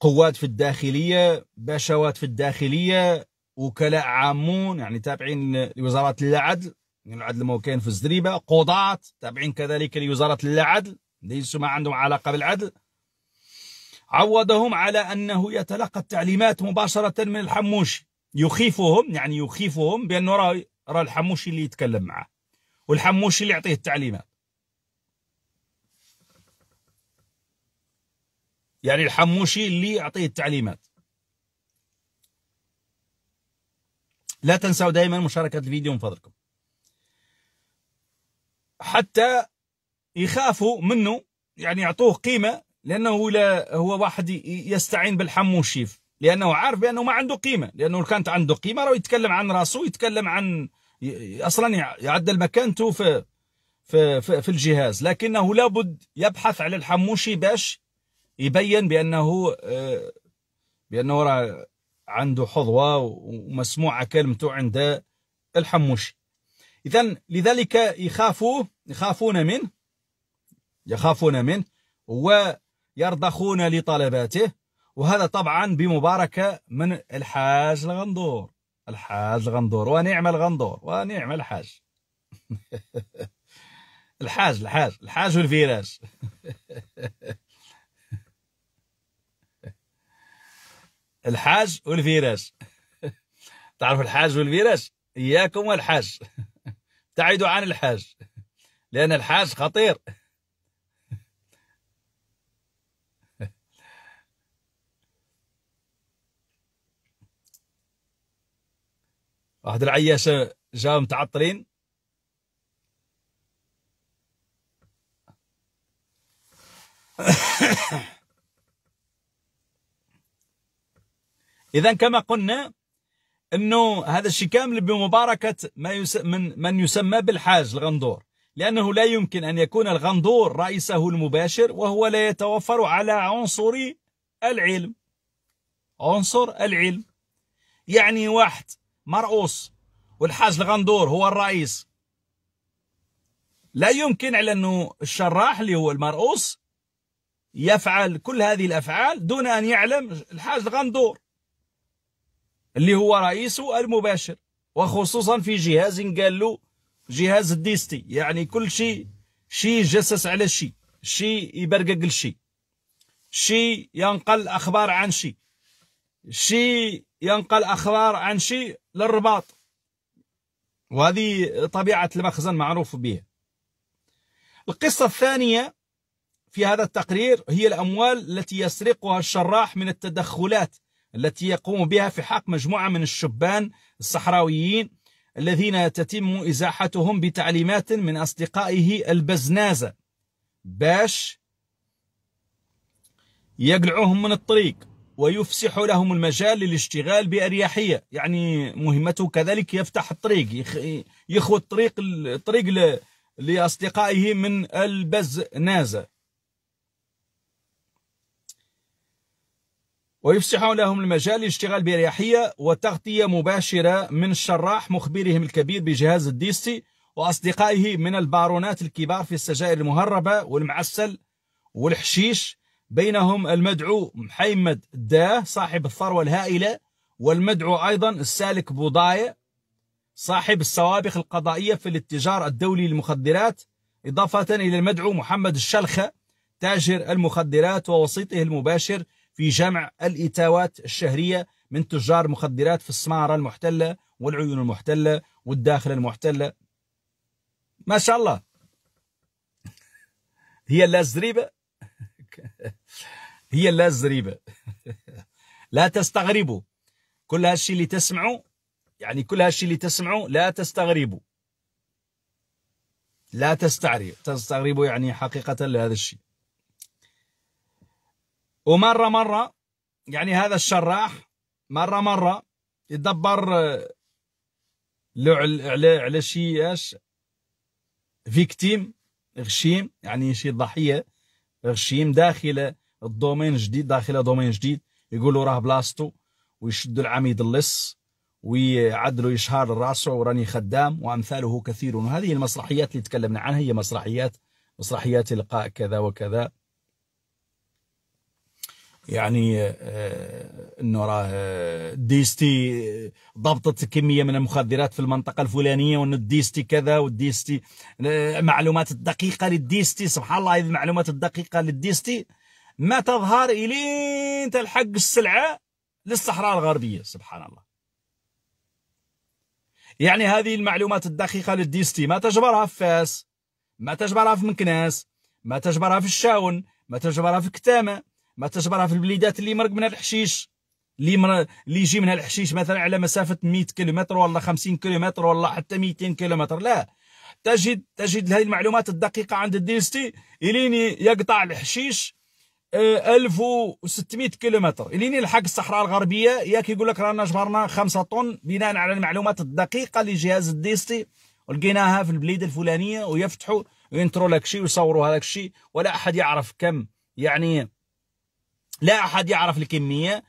قوات في الداخلية باشوات في الداخلية وكلاء عامون يعني تابعين لوزارة العدل من العدل كاين في الزريبه قضاة تابعين كذلك لوزاره العدل ليسوا ما عندهم علاقه بالعدل عودهم على انه يتلقى التعليمات مباشره من الحموشي يخيفهم يعني يخيفهم بانه راه راه الحموشي اللي يتكلم معه والحموشي اللي يعطيه التعليمات يعني الحموشي اللي يعطيه التعليمات لا تنسوا دائما مشاركه الفيديو من فضلكم حتى يخافوا منه يعني يعطوه قيمه لانه لا هو واحد يستعين بالحم والشيف لانه عارف بانه ما عنده قيمه لانه لو كانت عنده قيمه راه يتكلم عن راسه يتكلم عن اصلا يعدل مكانته في في في, في الجهاز لكنه لابد يبحث على الحموشي باش يبين بانه آه، بانه راه عنده حظوه ومسموعه كلمته عند الحموشي إذا لذلك يخافوا يخافون منه يخافون منه ويرضخون لطلباته وهذا طبعا بمباركة من الحاج الغندور الحاج الغندور ونعم الغندور ونعم الحاج <laughs> الحاج الحاج الحاج والفيراج <laughs> الحاج والفيراج <laughs> تعرف الحاج والفيراج اياكم والحاج ابتعدوا عن الحاج لأن الحاج خطير واحد العياشة جاو متعطلين <coughs> إذا كما قلنا انه هذا الشيء كامل بمباركه ما يس... من من يسمى بالحاج الغندور لانه لا يمكن ان يكون الغندور رئيسه المباشر وهو لا يتوفر على عنصر العلم عنصر العلم يعني واحد مرؤوس والحاج الغندور هو الرئيس لا يمكن على انه الشراح اللي هو المرؤوس يفعل كل هذه الافعال دون ان يعلم الحاج الغندور اللي هو رئيسه المباشر وخصوصا في جهاز قال له جهاز الديستي يعني كل شيء شيء جسس على شيء شيء يبرقق لشيء شيء ينقل أخبار عن شيء شيء ينقل أخبار عن شيء للرباط وهذه طبيعة المخزن معروف بها القصة الثانية في هذا التقرير هي الأموال التي يسرقها الشراح من التدخلات التي يقوم بها في حق مجموعة من الشبان الصحراويين الذين تتم إزاحتهم بتعليمات من أصدقائه البزنازة باش يقلعوهم من الطريق ويفسح لهم المجال للاشتغال بأريحية يعني مهمته كذلك يفتح الطريق يخوض طريق الطريق لأصدقائه من البزنازة ويفسحون لهم المجال للاشتغال بأريحية وتغطية مباشرة من الشراح مخبرهم الكبير بجهاز الديستي وأصدقائه من البارونات الكبار في السجائر المهربة والمعسل والحشيش بينهم المدعو محمد داه صاحب الثروة الهائلة والمدعو أيضا السالك بوضاية صاحب السوابق القضائية في الاتجار الدولي للمخدرات إضافة إلى المدعو محمد الشلخة تاجر المخدرات ووسيطه المباشر في جمع الإتاوات الشهرية من تجار مخدرات في السمارة المحتلة والعيون المحتلة والداخل المحتلة ما شاء الله هي لا زريبة <laughs> هي لا زريبة <laughs> لا تستغربوا كل هالشيء اللي تسمعوا يعني كل هالشيء اللي تسمعوا لا تستغربوا لا تستعري تستغربوا يعني حقيقة لهذا الشيء ومرة مرة يعني هذا الشراح مرة مرة يدبر آه، على على على شي اش فيكتيم غشيم يعني شي ضحية غشيم داخل الدومين جديد داخل دومين جديد يقولوا راه بلاصتو ويشدوا العميد اللص ويعدلوا يشهر راسه وراني خدام وامثاله كثير وهذه المسرحيات اللي تكلمنا عنها هي مسرحيات مسرحيات القاء كذا وكذا يعني آه، انه راه آه، ديستي آه، ضبطت كميه من المخدرات في المنطقه الفلانيه وان الديستي كذا والديستي معلومات الدقيقه للديستي سبحان الله هذه المعلومات الدقيقه للديستي ما تظهر الين تلحق السلعه للصحراء الغربيه سبحان الله يعني هذه المعلومات الدقيقه للديستي ما تجبرها في فاس ما تجبرها في مكناس ما تجبرها في الشاون ما تجبرها في كتامه ما تجبرها في البليدات اللي مرق منها الحشيش اللي مر... اللي يجي منها الحشيش مثلا على مسافه 100 كيلومتر ولا 50 كيلومتر ولا حتى 200 كيلومتر لا تجد تجد هذه المعلومات الدقيقه عند الديستي الين يقطع الحشيش 1600 آه، كيلومتر الين يلحق الصحراء الغربيه ياك يقول لك رانا جبرنا 5 طن بناء على المعلومات الدقيقه لجهاز الديستي ولقيناها في البليد الفلانيه ويفتحوا وينترو لك شيء ويصوروا هذاك الشيء ولا احد يعرف كم يعني لا أحد يعرف الكمية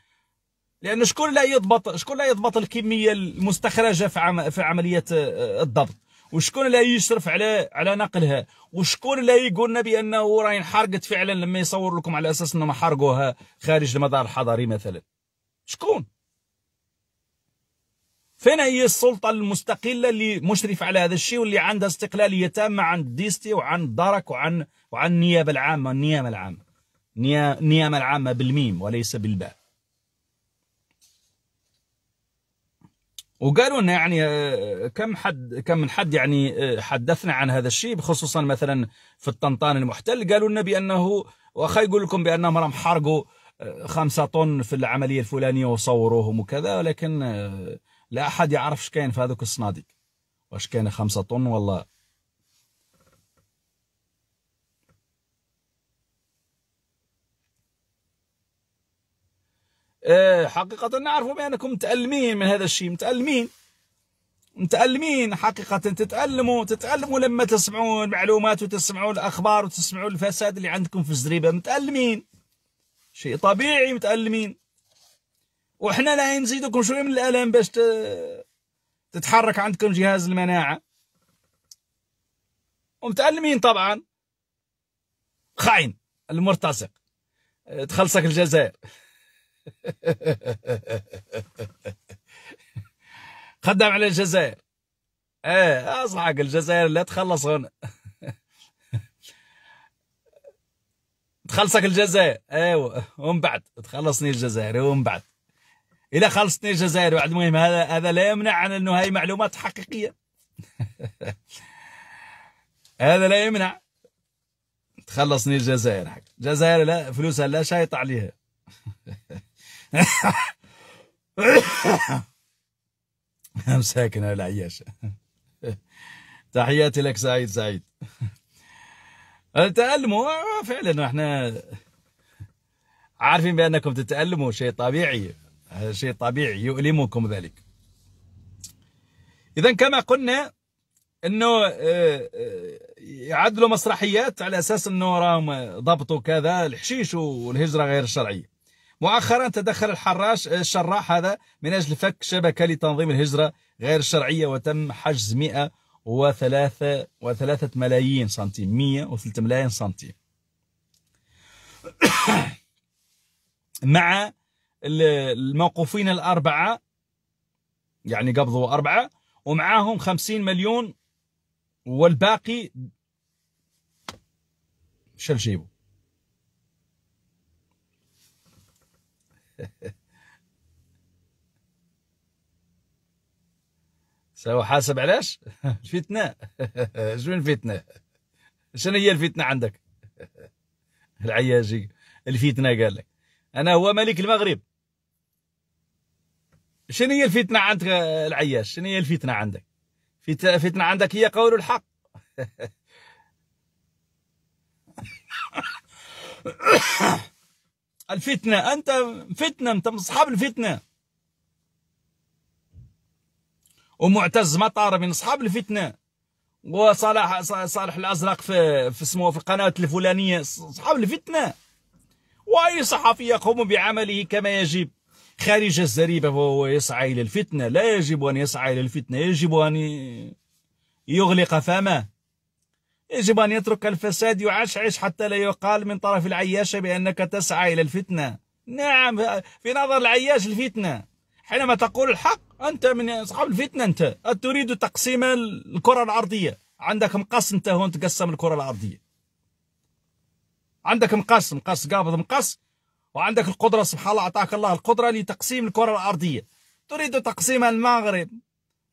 لأن شكون لا يضبط شكون لا يضبط الكمية المستخرجة في, عم في عملية آه، الضبط وشكون لا يشرف على على نقلها وشكون لا يقول لنا بانه راهي انحرقت فعلا لما يصور لكم على اساس انهم حرقوها خارج المدار الحضري مثلا شكون فين هي السلطه المستقله اللي مشرف على هذا الشيء واللي عندها استقلاليه تامه عن ديستي وعن درك وعن وعن النيابه العامه النيابه العامه نيامة العامة بالميم وليس بالباء وقالوا لنا يعني آه، كم حد كم من حد يعني آه، حدثنا عن هذا الشيء خصوصا مثلا في الطنطان المحتل قالوا لنا بانه واخا يقول لكم بانهم راهم حرقوا آه، خمسة طن في العملية الفلانية وصوروهم وكذا ولكن لا أحد يعرف ايش كاين في هذوك الصناديق واش كاين خمسة طن والله إيه، حقيقة نعرف بأنكم متألمين من هذا الشيء متألمين متألمين حقيقة تتألموا تتألموا لما تسمعوا المعلومات وتسمعوا الأخبار وتسمعوا الفساد اللي عندكم في الزريبة متألمين شيء طبيعي متألمين وإحنا لا نزيدكم شوية من الألم باش تتحرك عندكم جهاز المناعة ومتألمين طبعا خاين المرتزق إيه، تخلصك الجزائر خدام على الجزائر ايه اصحك الجزائر لا تخلص هنا تخلصك الجزائر ايوا ومن بعد تخلصني الجزائر ومن بعد الى خلصتني الجزائر واحد المهم هذا هذا لا يمنع عن انه هاي معلومات حقيقيه <laughs> هذا لا يمنع تخلصني الجزائر حق الجزائر لا فلوسها لا شيط عليها <laughs> يا <laughs> العياش تحياتي لك سعيد سعيد تألموا آه، فعلا احنا عارفين بانكم تتألموا شيء طبيعي شيء طبيعي يؤلمكم ذلك اذا كما قلنا انه آه، آه، يعدلوا مسرحيات على اساس انه راهم ضبطوا كذا الحشيش والهجره غير الشرعيه مؤخرا تدخل الحراش آه، الشراح هذا من أجل فك شبكة لتنظيم الهجرة غير الشرعية وتم حجز 103 و3 ملايين سنتيم 103 ملايين سنتيم <coughs> مع الموقوفين الأربعة يعني قبضوا أربعة ومعاهم 50 مليون والباقي شو جيبوا <laughs> سوا حاسب علاش الفتنه <laughs> <laughs> شنو الفتنه شنو هي الفتنه عندك العياجي الفتنه قال لك انا هو ملك المغرب شنو هي الفتنه عندك العياش شنو هي الفتنه عندك فتنه عندك هي قول الحق الفتنة أنت فتنة أنت من أصحاب الفتنة ومعتز مطر من أصحاب الفتنة وصالح صالح الأزرق في في اسمه في القناة الفلانية أصحاب الفتنة وأي صحفي يقوم بعمله كما يجب خارج الزريبة وهو يسعى إلى الفتنة لا يجب أن يسعى إلى الفتنة يجب أن يغلق فمه يجب أن يترك الفساد يعشعش حتى لا يقال من طرف العياشة بأنك تسعى إلى الفتنة نعم في نظر العياش الفتنة حينما تقول الحق أنت من أصحاب الفتنة أنت تريد تقسيم الكرة الأرضية عندك مقص أنت هون تقسم الكرة الأرضية عندك مقص مقص قابض مقص وعندك القدرة سبحان الله أعطاك الله القدرة لتقسيم الكرة الأرضية تريد تقسيم المغرب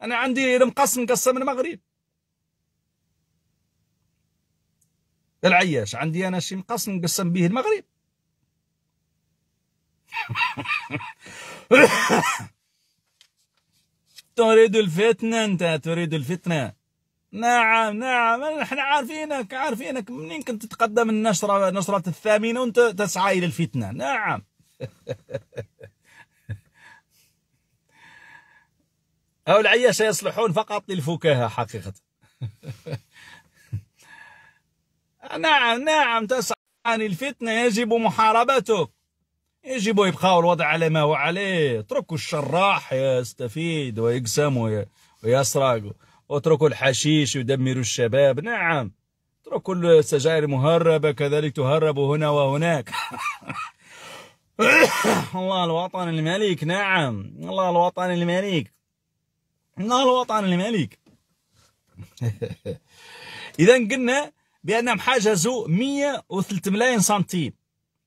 أنا عندي المقص مقسم المغرب العياش عندي انا شي مقص نقسم به المغرب <laughs> تريد الفتنه انت تريد الفتنه نعم نعم احنا عارفينك عارفينك منين كنت تتقدم النشرة نشرة الثامنة وانت تسعى إلى الفتنة نعم <laughs> أو العياش يصلحون فقط للفكاهة حقيقة <laughs> نعم نعم تسعى عن الفتنة يجب محاربته يجب يبقى الوضع على ما هو عليه اتركوا الشراح يستفيد ويقسم ويسرق واتركوا الحشيش يدمر الشباب نعم اتركوا السجائر مهربة كذلك تهرب هنا وهناك <laughs> الله الوطن الملك نعم الله الوطن الملك الله الوطن الملك <laughs> إذا قلنا بأنهم حجزوا 103 ملايين سنتيم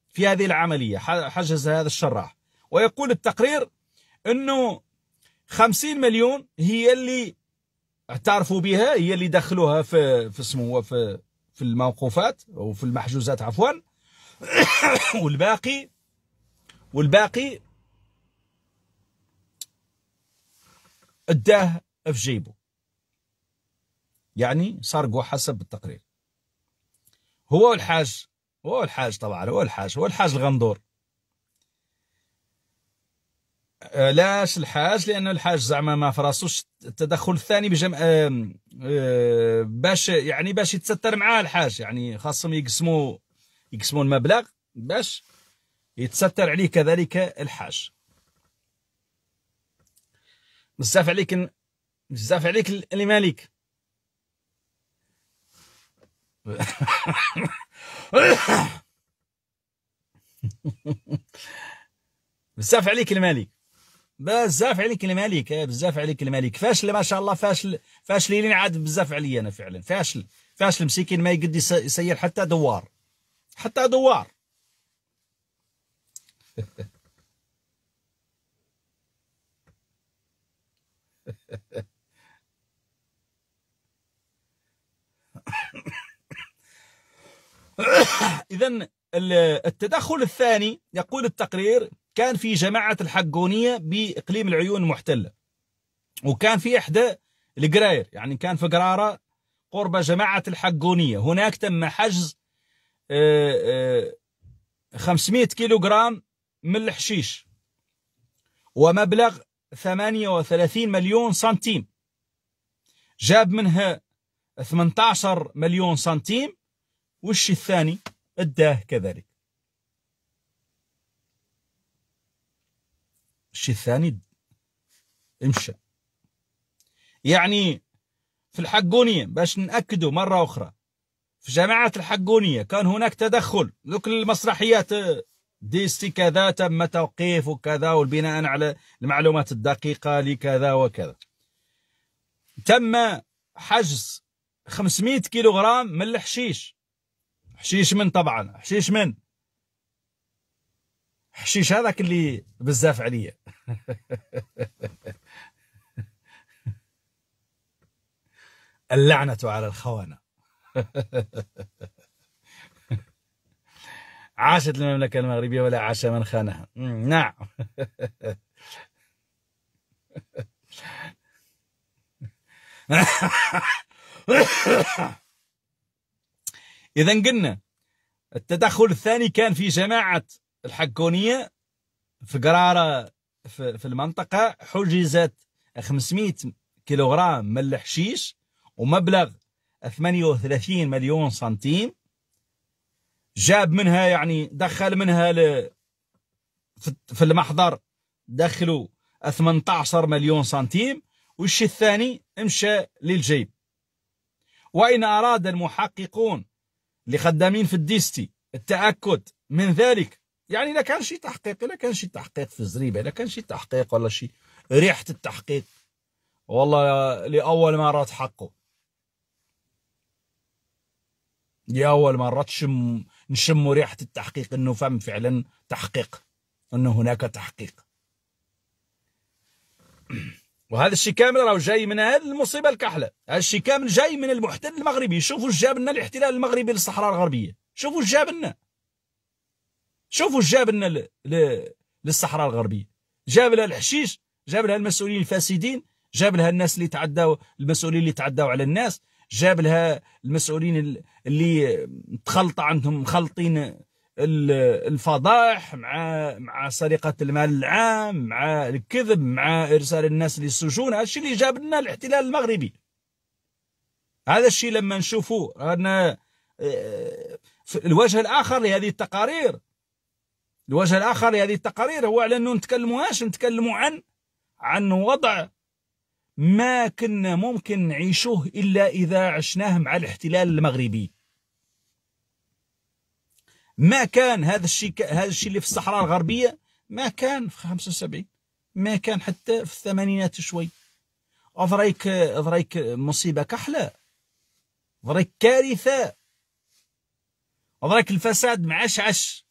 في هذه العملية حجز هذا الشراح ويقول التقرير أنه 50 مليون هي اللي اعترفوا بها هي اللي دخلوها في في اسمه في في الموقوفات او في المحجوزات عفوا <coughs> والباقي والباقي اداه في جيبه يعني سرقوا حسب التقرير هو الحاج هو الحاج طبعا هو الحاج هو الحاج الغندور علاش الحاج لان الحاج زعما ما فراسوش التدخل الثاني بجمع باش يعني باش يتستر معاه الحاج يعني خاصهم يقسموا يقسموا المبلغ باش يتستر عليه كذلك الحاج بزاف عليك بزاف عليك الملك <laughs> بزاف عليك الملك بزاف عليك الملك آه، بزاف عليك الملك فاشل ما شاء الله فاشل فاشلين عاد بزاف عليا انا فعلا فاشل فاشل مسكين ما يقد يسير حتى دوار حتى دوار <laughs> <coughs> إذا التدخل الثاني يقول التقرير كان في جماعة الحقونية بإقليم العيون المحتلة وكان في إحدى القراير يعني كان في قرارة قرب جماعة الحقونية هناك تم حجز 500 آه، آه، كيلوغرام من الحشيش ومبلغ 38 مليون سنتيم جاب منها 18 مليون سنتيم والشيء الثاني اداه كذلك الشيء الثاني امشى يعني في الحقونية باش نأكدوا مرة أخرى في جماعة الحقونية كان هناك تدخل ذوك المسرحيات آه، ديستي كذا تم توقيف وكذا والبناء على المعلومات الدقيقة لكذا وكذا تم حجز 500 كيلوغرام من الحشيش حشيش من طبعا حشيش من حشيش هذاك اللي بزاف عليا <laughs> اللعنة على الخونة <laughs> عاشت المملكة المغربية ولا عاش من خانها نعم <laughs> إذا قلنا التدخل الثاني كان في جماعة الحكونية في قرارة في المنطقة حجزت 500 كيلوغرام من الحشيش ومبلغ 38 مليون سنتيم جاب منها يعني دخل منها ل... في المحضر دخلوا 18 مليون سنتيم والشيء الثاني مشى للجيب وإن أراد المحققون لخدامين في الديستي التاكد من ذلك يعني لا كان شي تحقيق لا كان شي تحقيق في الزريبه لا كان شي تحقيق ولا شي ريحه التحقيق والله لاول مره تحقق لاول مره تشم نشم ريحه التحقيق انه فم فعلا تحقيق انه هناك تحقيق وهذا الشيء كامل راه جاي من هذه المصيبه الكحله هذا الشيء كامل جاي من المحتل المغربي شوفوا جاب لنا الاحتلال المغربي للصحراء الغربيه شوفوا جاب لنا شوفوا جاب لنا للصحراء الغربيه جاب لها الحشيش جاب لها المسؤولين الفاسدين جاب لها الناس اللي تعداوا المسؤولين اللي تعداوا على الناس جاب لها المسؤولين اللي تخلط عندهم مخلطين الفضائح مع مع سرقه المال العام مع الكذب مع ارسال الناس للسجون هذا الشيء اللي جاب لنا الاحتلال المغربي هذا الشيء لما نشوفوا انا آه، الوجه الاخر لهذه التقارير الوجه الاخر لهذه التقارير هو على انه نتكلموهاش نتكلموا عن عن وضع ما كنا ممكن نعيشه الا اذا عشناه مع الاحتلال المغربي ما كان هذا الشيء هذا الشيء اللي في الصحراء الغربيه ما كان في 75 ما كان حتى في الثمانينات شوي اضريك اضريك مصيبه كحله اضريك كارثه اضريك الفساد معشعش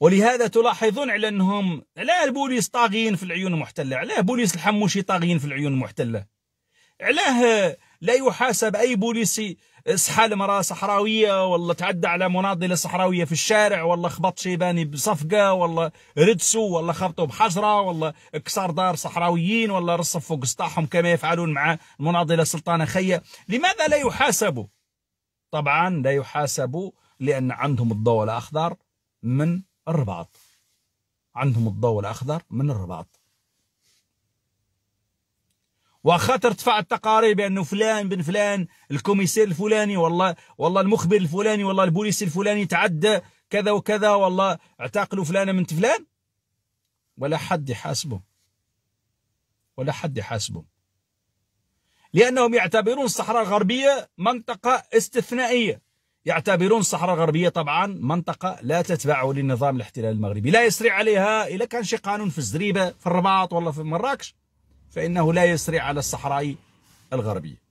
ولهذا تلاحظون على انهم على البوليس طاغيين في العيون المحتله على بوليس الحموشي طاغيين في العيون المحتله علاه لا يحاسب اي بوليسي اسحل مرأة صحراوية والله تعدى على مناضلة صحراوية في الشارع والله خبط شيباني بصفقة والله ردسوا والله خبطوا بحجرة والله كسر دار صحراويين والله رصف فوق سطحهم كما يفعلون مع المناضلة سلطانة خية لماذا لا يحاسبوا طبعا لا يحاسبوا لأن عندهم الضوء الأخضر من الرباط عندهم الضوء الأخضر من الرباط وخاطر تدفع التقارير بانه فلان بن فلان الكوميسير الفلاني والله والله المخبر الفلاني والله البوليس الفلاني تعدى كذا وكذا والله اعتقلوا فلانه من فلان ولا حد يحاسبه ولا حد يحاسبه لانهم يعتبرون الصحراء الغربيه منطقه استثنائيه يعتبرون الصحراء الغربيه طبعا منطقه لا تتبع للنظام الاحتلال المغربي لا يسري عليها الا كان شي قانون في الزريبه في الرباط ولا في مراكش فإنه لا يسري على الصحراء الغربية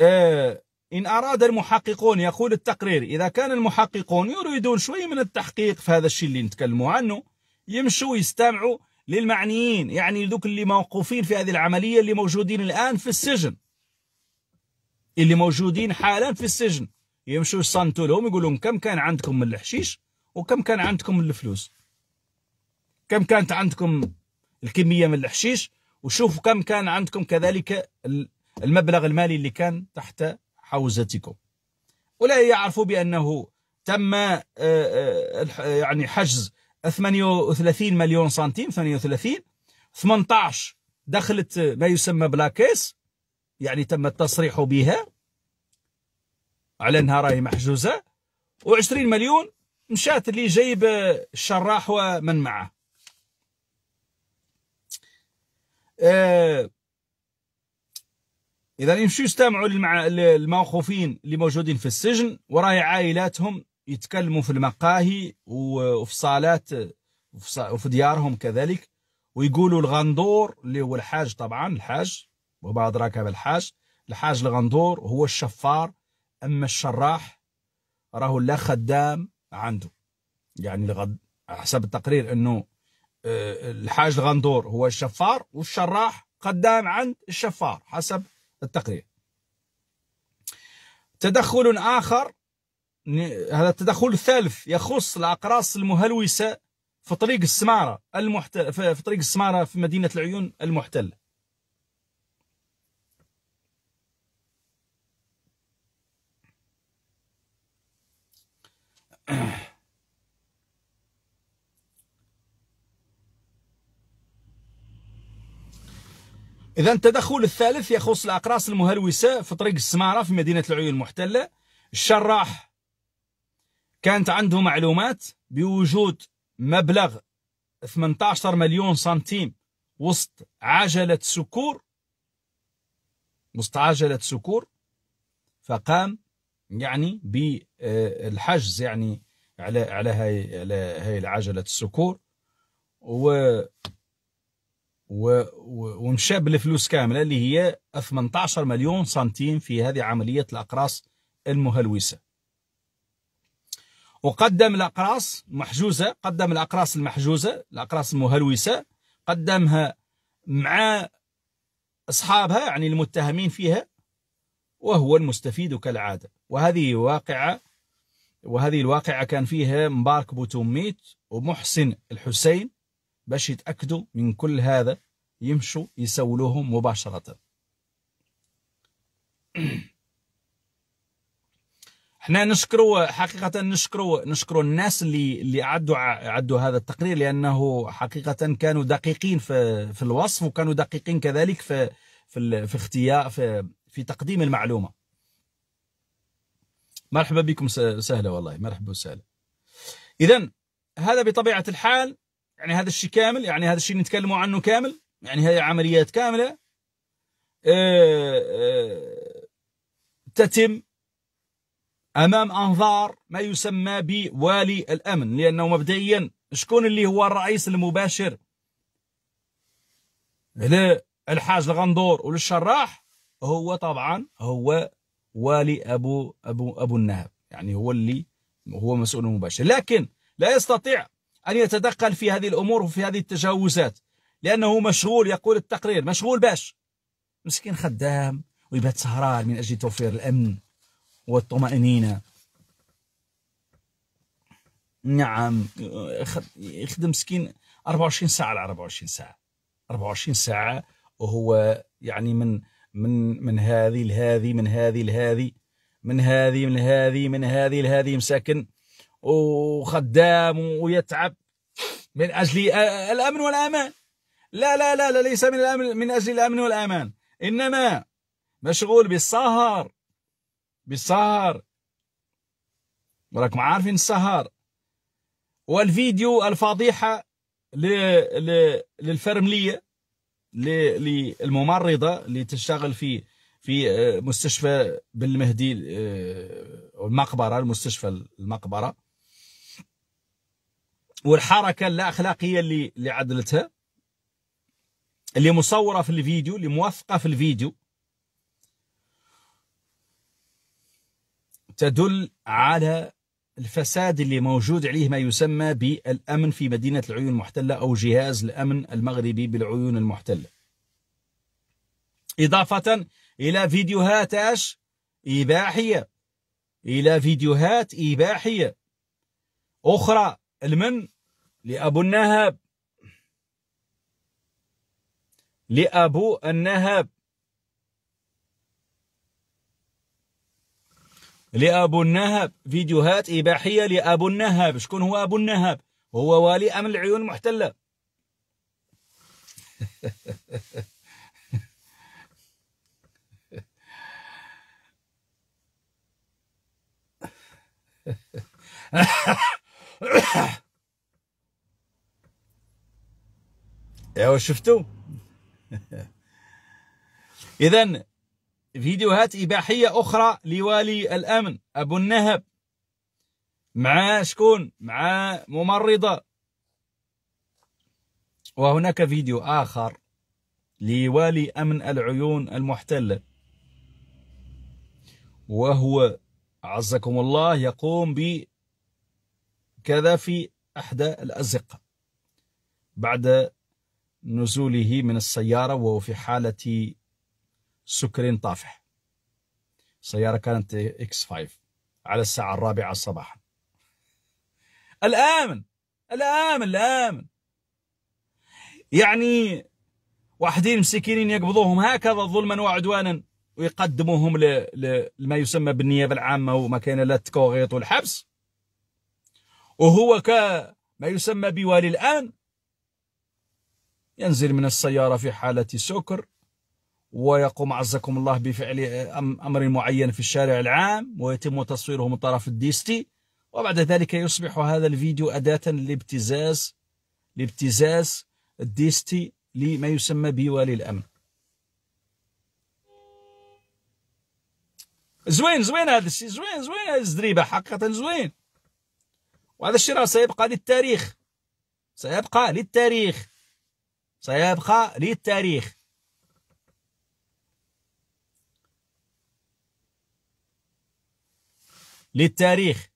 آه، إن أراد المحققون يقول التقرير إذا كان المحققون يريدون شوي من التحقيق في هذا الشيء اللي نتكلموا عنه يمشوا يستمعوا للمعنيين يعني ذوك اللي موقوفين في هذه العملية اللي موجودين الآن في السجن اللي موجودين حالا في السجن يمشوا يصنتوا لهم يقولون لهم كم كان عندكم من الحشيش وكم كان عندكم من الفلوس كم كانت عندكم الكمية من الحشيش وشوفوا كم كان عندكم كذلك المبلغ المالي اللي كان تحت حوزتكم ولا يعرفوا بأنه تم آه، آه، يعني حجز 38 مليون سنتيم 38 18 دخلت ما يسمى بلاكيس يعني تم التصريح بها على انها راهي محجوزه و20 مليون مشات اللي جايب الشراح ومن معه آه. اذا يمشوا يستمعوا للمع... للموقوفين اللي موجودين في السجن وراي عائلاتهم يتكلموا في المقاهي وفي صالات وفي ديارهم كذلك ويقولوا الغندور اللي هو الحاج طبعا الحاج وبعض راكب الحاج الحاج الغندور هو الشفار اما الشراح راهو لا خدام عنده يعني لغد حسب التقرير انه الحاج الغندور هو الشفار والشراح قدام عند الشفار حسب التقرير تدخل آخر هذا التدخل الثالث يخص الأقراص المهلوسة في طريق السمارة المحت... في طريق السمارة في مدينة العيون المحتلة إذا التدخل الثالث يخص الأقراص المهلوسة في طريق السمارة في مدينة العيون المحتلة الشراح كانت عنده معلومات بوجود مبلغ 18 مليون سنتيم وسط عجلة سكور وسط عجلة سكور فقام يعني بالحجز يعني على على هاي على هاي العجلة السكور و و... ومشى بالفلوس كامله اللي هي 18 مليون سنتيم في هذه عمليه الاقراص المهلوسه. وقدم الاقراص محجوزه، قدم الاقراص المحجوزه، الاقراص المهلوسه، قدمها مع اصحابها يعني المتهمين فيها وهو المستفيد كالعاده، وهذه واقعه وهذه الواقعه كان فيها مبارك بوتوميت ومحسن الحسين باش يتأكدوا من كل هذا يمشوا يسولوهم مباشرة <clears throat> احنا نشكروا حقيقة نشكروا نشكروا الناس اللي اللي عدوا عدوا هذا التقرير لأنه حقيقة كانوا دقيقين في في الوصف وكانوا دقيقين كذلك في في في اختيار في في تقديم المعلومة. مرحبا بكم سهلة والله مرحبا وسهلا. إذا هذا بطبيعة الحال يعني هذا الشيء كامل يعني هذا الشيء نتكلموا عنه كامل يعني هي عمليات كاملة آه، آه، تتم أمام أنظار ما يسمى بوالي الأمن لأنه مبدئيا شكون اللي هو الرئيس المباشر للحاج الغندور وللشراح هو طبعا هو والي أبو أبو أبو النهب يعني هو اللي هو مسؤول مباشر لكن لا يستطيع أن يتدخل في هذه الأمور وفي هذه التجاوزات لأنه مشغول يقول التقرير مشغول باش مسكين خدام ويبات سهران من أجل توفير الأمن والطمأنينة نعم يخدم مسكين 24 ساعة على 24 ساعة 24 ساعة وهو يعني من من من هذه لهذه من هذه لهذه من هذه من هذه من هذه لهذه مساكن وخدام ويتعب من أجل آه، الأمن والأمان لا لا لا, لا ليس من, الأمن من أجل الأمن والأمان إنما مشغول بالسهر بالسهر وراكم عارفين السهر والفيديو الفضيحة للفرملية للممرضة اللي تشتغل في في آه، مستشفى بالمهدي آه، المقبرة المستشفى المقبرة والحركه اللا اخلاقيه اللي اللي عدلتها اللي مصوره في الفيديو اللي موثقه في الفيديو تدل على الفساد اللي موجود عليه ما يسمى بالامن في مدينه العيون المحتله او جهاز الامن المغربي بالعيون المحتله. اضافه الى فيديوهات اش؟ اباحيه. الى فيديوهات اباحيه. اخرى المن لأبو النهب لأبو النهب لأبو النهب فيديوهات إباحية لأبو النهب شكون هو أبو النهب هو والي أمن العيون المحتلة <laughs> ايوا شفتوا <laughs> اذا فيديوهات اباحيه اخرى لوالي الامن ابو النهب مع شكون مع ممرضه وهناك فيديو اخر لوالي امن العيون المحتله وهو عزكم الله يقوم بكذا في احدى الازقه بعد نزوله من السيارة وهو في حالة سكر طافح السيارة كانت اكس 5 على الساعة الرابعة صباحا الآن الآن الآن يعني واحدين مسكينين يقبضوهم هكذا ظلما وعدوانا ويقدموهم لما يسمى بالنيابة العامة وما كان لا التكوغيط والحبس وهو كما يسمى بوالي الآن ينزل من السيارة في حالة سكر ويقوم عزكم الله بفعل أمر معين في الشارع العام ويتم تصويره من طرف الديستي وبعد ذلك يصبح هذا الفيديو أداة لابتزاز لابتزاز الديستي لما يسمى بوالي الأمن زوين زوين هذا الشيء زوين زوين هذه الزريبة حقيقة زوين وهذا الشيء راه سيبقى للتاريخ سيبقى للتاريخ سيبقى للتاريخ للتاريخ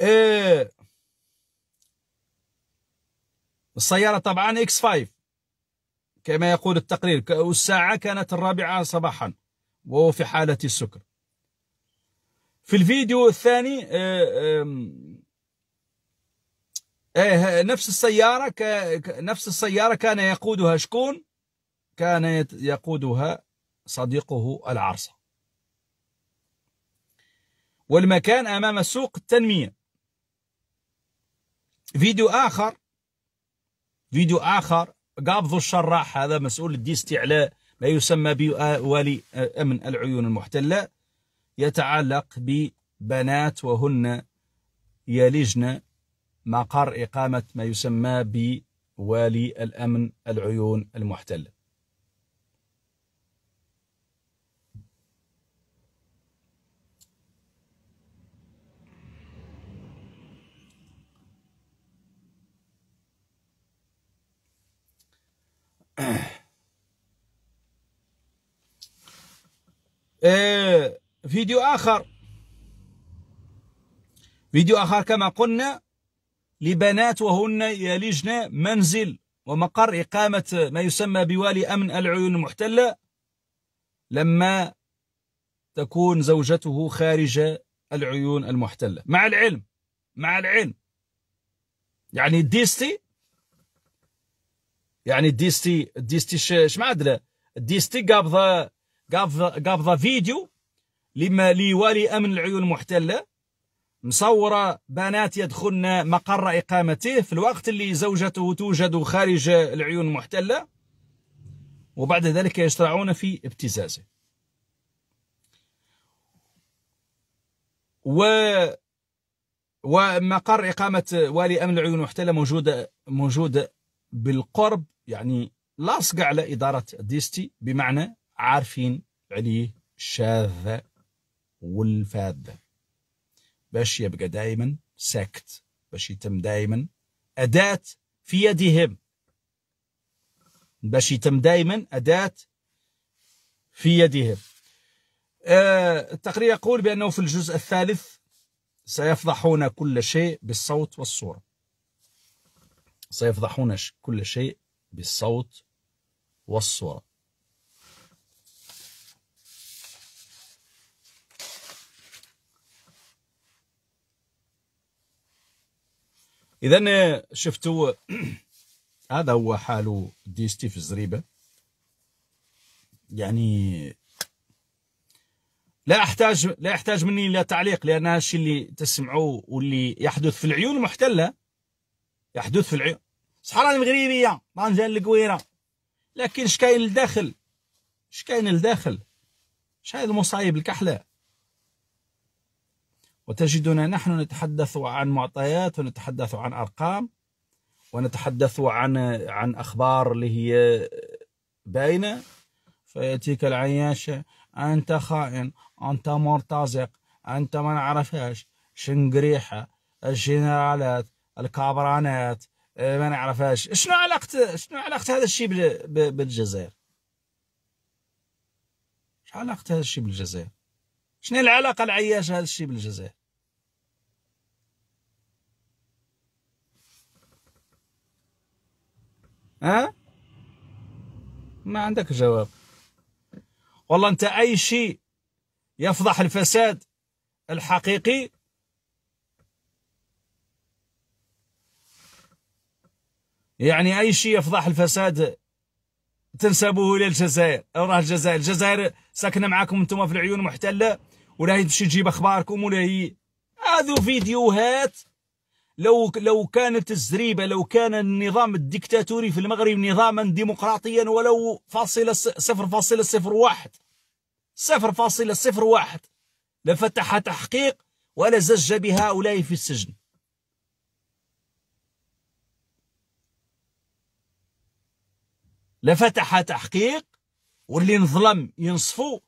آه، السيارة طبعا اكس 5 كما يقول التقرير والساعة كانت الرابعة صباحا وهو في حالة السكر في الفيديو الثاني آه، ايه نفس السيارة ك... نفس السيارة كان يقودها شكون؟ كان يقودها صديقه العرصة. والمكان أمام سوق التنمية. فيديو آخر فيديو آخر قابض الشراح هذا مسؤول الديستي على ما يسمى بوالي أمن العيون المحتلة يتعلق ببنات وهن يلجن مقر إقامة ما يسمى بوالي الأمن العيون المحتلة <clears throat> آه، فيديو آخر فيديو آخر كما قلنا لبنات وهن يلجن منزل ومقر إقامة ما يسمى بوالي أمن العيون المحتلة لما تكون زوجته خارج العيون المحتلة مع العلم مع العلم يعني الديستي يعني الديستي الديستي ما معدله الديستي قابضه قابضه قابضه فيديو لما لوالي امن العيون المحتله مصورة بنات يدخلن مقر إقامته في الوقت اللي زوجته توجد خارج العيون المحتلة وبعد ذلك يشرعون في ابتزازه و ومقر إقامة والي أمن العيون المحتلة موجود موجود بالقرب يعني لاصق على إدارة ديستي بمعنى عارفين عليه شاذ والفاذ باش يبقى دايما ساكت باش يتم دايما أداة في يدهم باش يتم دايما أداة في يدهم آه، التقرير يقول بأنه في الجزء الثالث سيفضحون كل شيء بالصوت والصورة سيفضحون كل شيء بالصوت والصورة اذا شفتوا <clears throat> هذا هو حال ديستي في الزريبه يعني لا احتاج لا يحتاج مني الى تعليق لان هذا الشيء اللي تسمعوه واللي يحدث في العيون المحتله يحدث في العيون صح راني مغربيه راني جاي القويره لكن اش كاين لداخل اش كاين لداخل اش هاي المصايب الكحله وتجدنا نحن نتحدث عن معطيات ونتحدث عن ارقام ونتحدث عن عن اخبار اللي هي باينه فياتيك العياشه انت خائن انت مرتزق انت ما نعرفهاش شنقريحه الجنرالات الكابرانات إيه، ما نعرفهاش شنو علاقه شنو علاقه هذا الشيء بالجزائر؟ شنو علاقه هذا الشيء بالجزائر؟ شنو العلاقه العياشه هذا الشيء بالجزائر ها ما عندك جواب والله انت اي شيء يفضح الفساد الحقيقي يعني اي شيء يفضح الفساد تنسبوه الى الجزائر او راه الجزائر الجزائر ساكنه معاكم انتم في العيون محتله ولا يمشي تجيب اخباركم ولا هي هذو فيديوهات لو لو كانت الزريبه لو كان النظام الدكتاتوري في المغرب نظاما ديمقراطيا ولو فاصلة صفر فاصلة صفر واحد صفر فاصلة صفر واحد لفتح تحقيق ولا زج بهؤلاء في السجن لفتح تحقيق واللي نظلم ينصفوا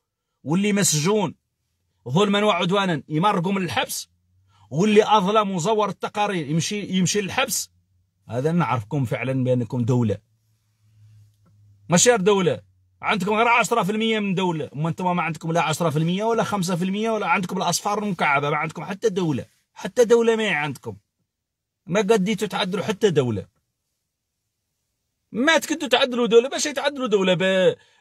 واللي مسجون ظلما وعدوانا يمرقوا من الحبس واللي اظلم وزور التقارير يمشي يمشي للحبس هذا نعرفكم فعلا بانكم دوله ماشي دوله عندكم غير 10% من دوله اما انتم ما عندكم لا 10% ولا 5% ولا عندكم الاصفار المكعبه ما عندكم حتى دوله حتى دوله ما عندكم ما قديتوا تعدلوا حتى دوله ما تكدوا تعدلوا دوله باش يتعدلوا دوله ب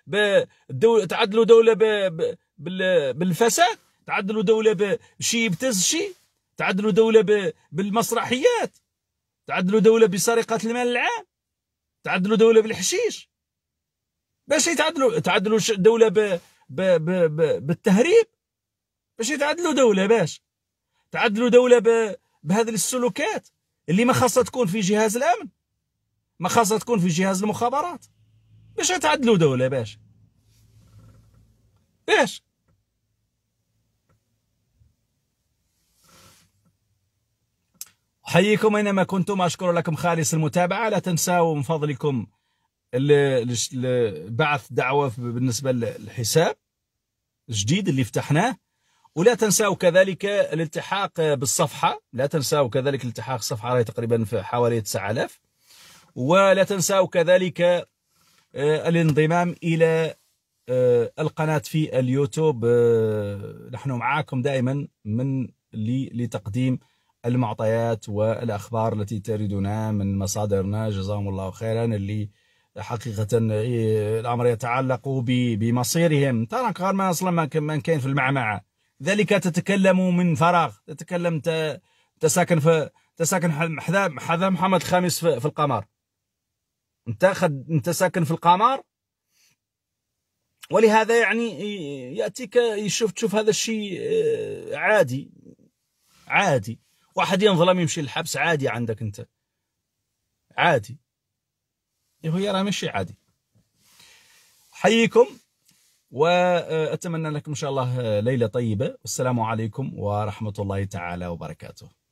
ب دول تعدلوا دوله ب... ب... بال... بالفساد تعدلوا دوله بشيء يبتز شيء تعدلوا دوله بالمسرحيات تعدلوا دوله بسرقه المال العام تعدلوا دوله بالحشيش باش يتعدلوا تعدلوا دوله ب... ب... ب... ب... بالتهريب باش يتعدلوا دوله باش تعدلوا دوله ب... بهذه السلوكات اللي ما خاصها تكون في جهاز الامن ما خاصها تكون في جهاز المخابرات باش يتعدلوا دوله باش باش أحييكم أينما كنتم أشكر لكم خالص المتابعة لا تنساوا من فضلكم بعث دعوة بالنسبة للحساب الجديد اللي فتحناه ولا تنساوا كذلك الالتحاق بالصفحة لا تنساوا كذلك الالتحاق الصفحة راهي تقريبا في حوالي 9000 ولا تنساوا كذلك آه، الانضمام إلى آه، القناة في اليوتيوب آه، نحن معاكم دائما من لتقديم المعطيات والأخبار التي تردنا من مصادرنا جزاهم الله خيرا اللي حقيقة الأمر يتعلق بمصيرهم ترى قال ما أصلا ما كان في المعمعة ذلك تتكلم من فراغ تتكلم تساكن في تساكن حذا حذا محمد الخامس في, في القمر انت خد انت ساكن في القمر ولهذا يعني ياتيك يشوف تشوف هذا الشيء عادي عادي واحد ينظلم يمشي للحبس عادي عندك انت عادي يا هو يرى مشي عادي حييكم واتمنى لكم ان شاء الله ليله طيبه والسلام عليكم ورحمه الله تعالى وبركاته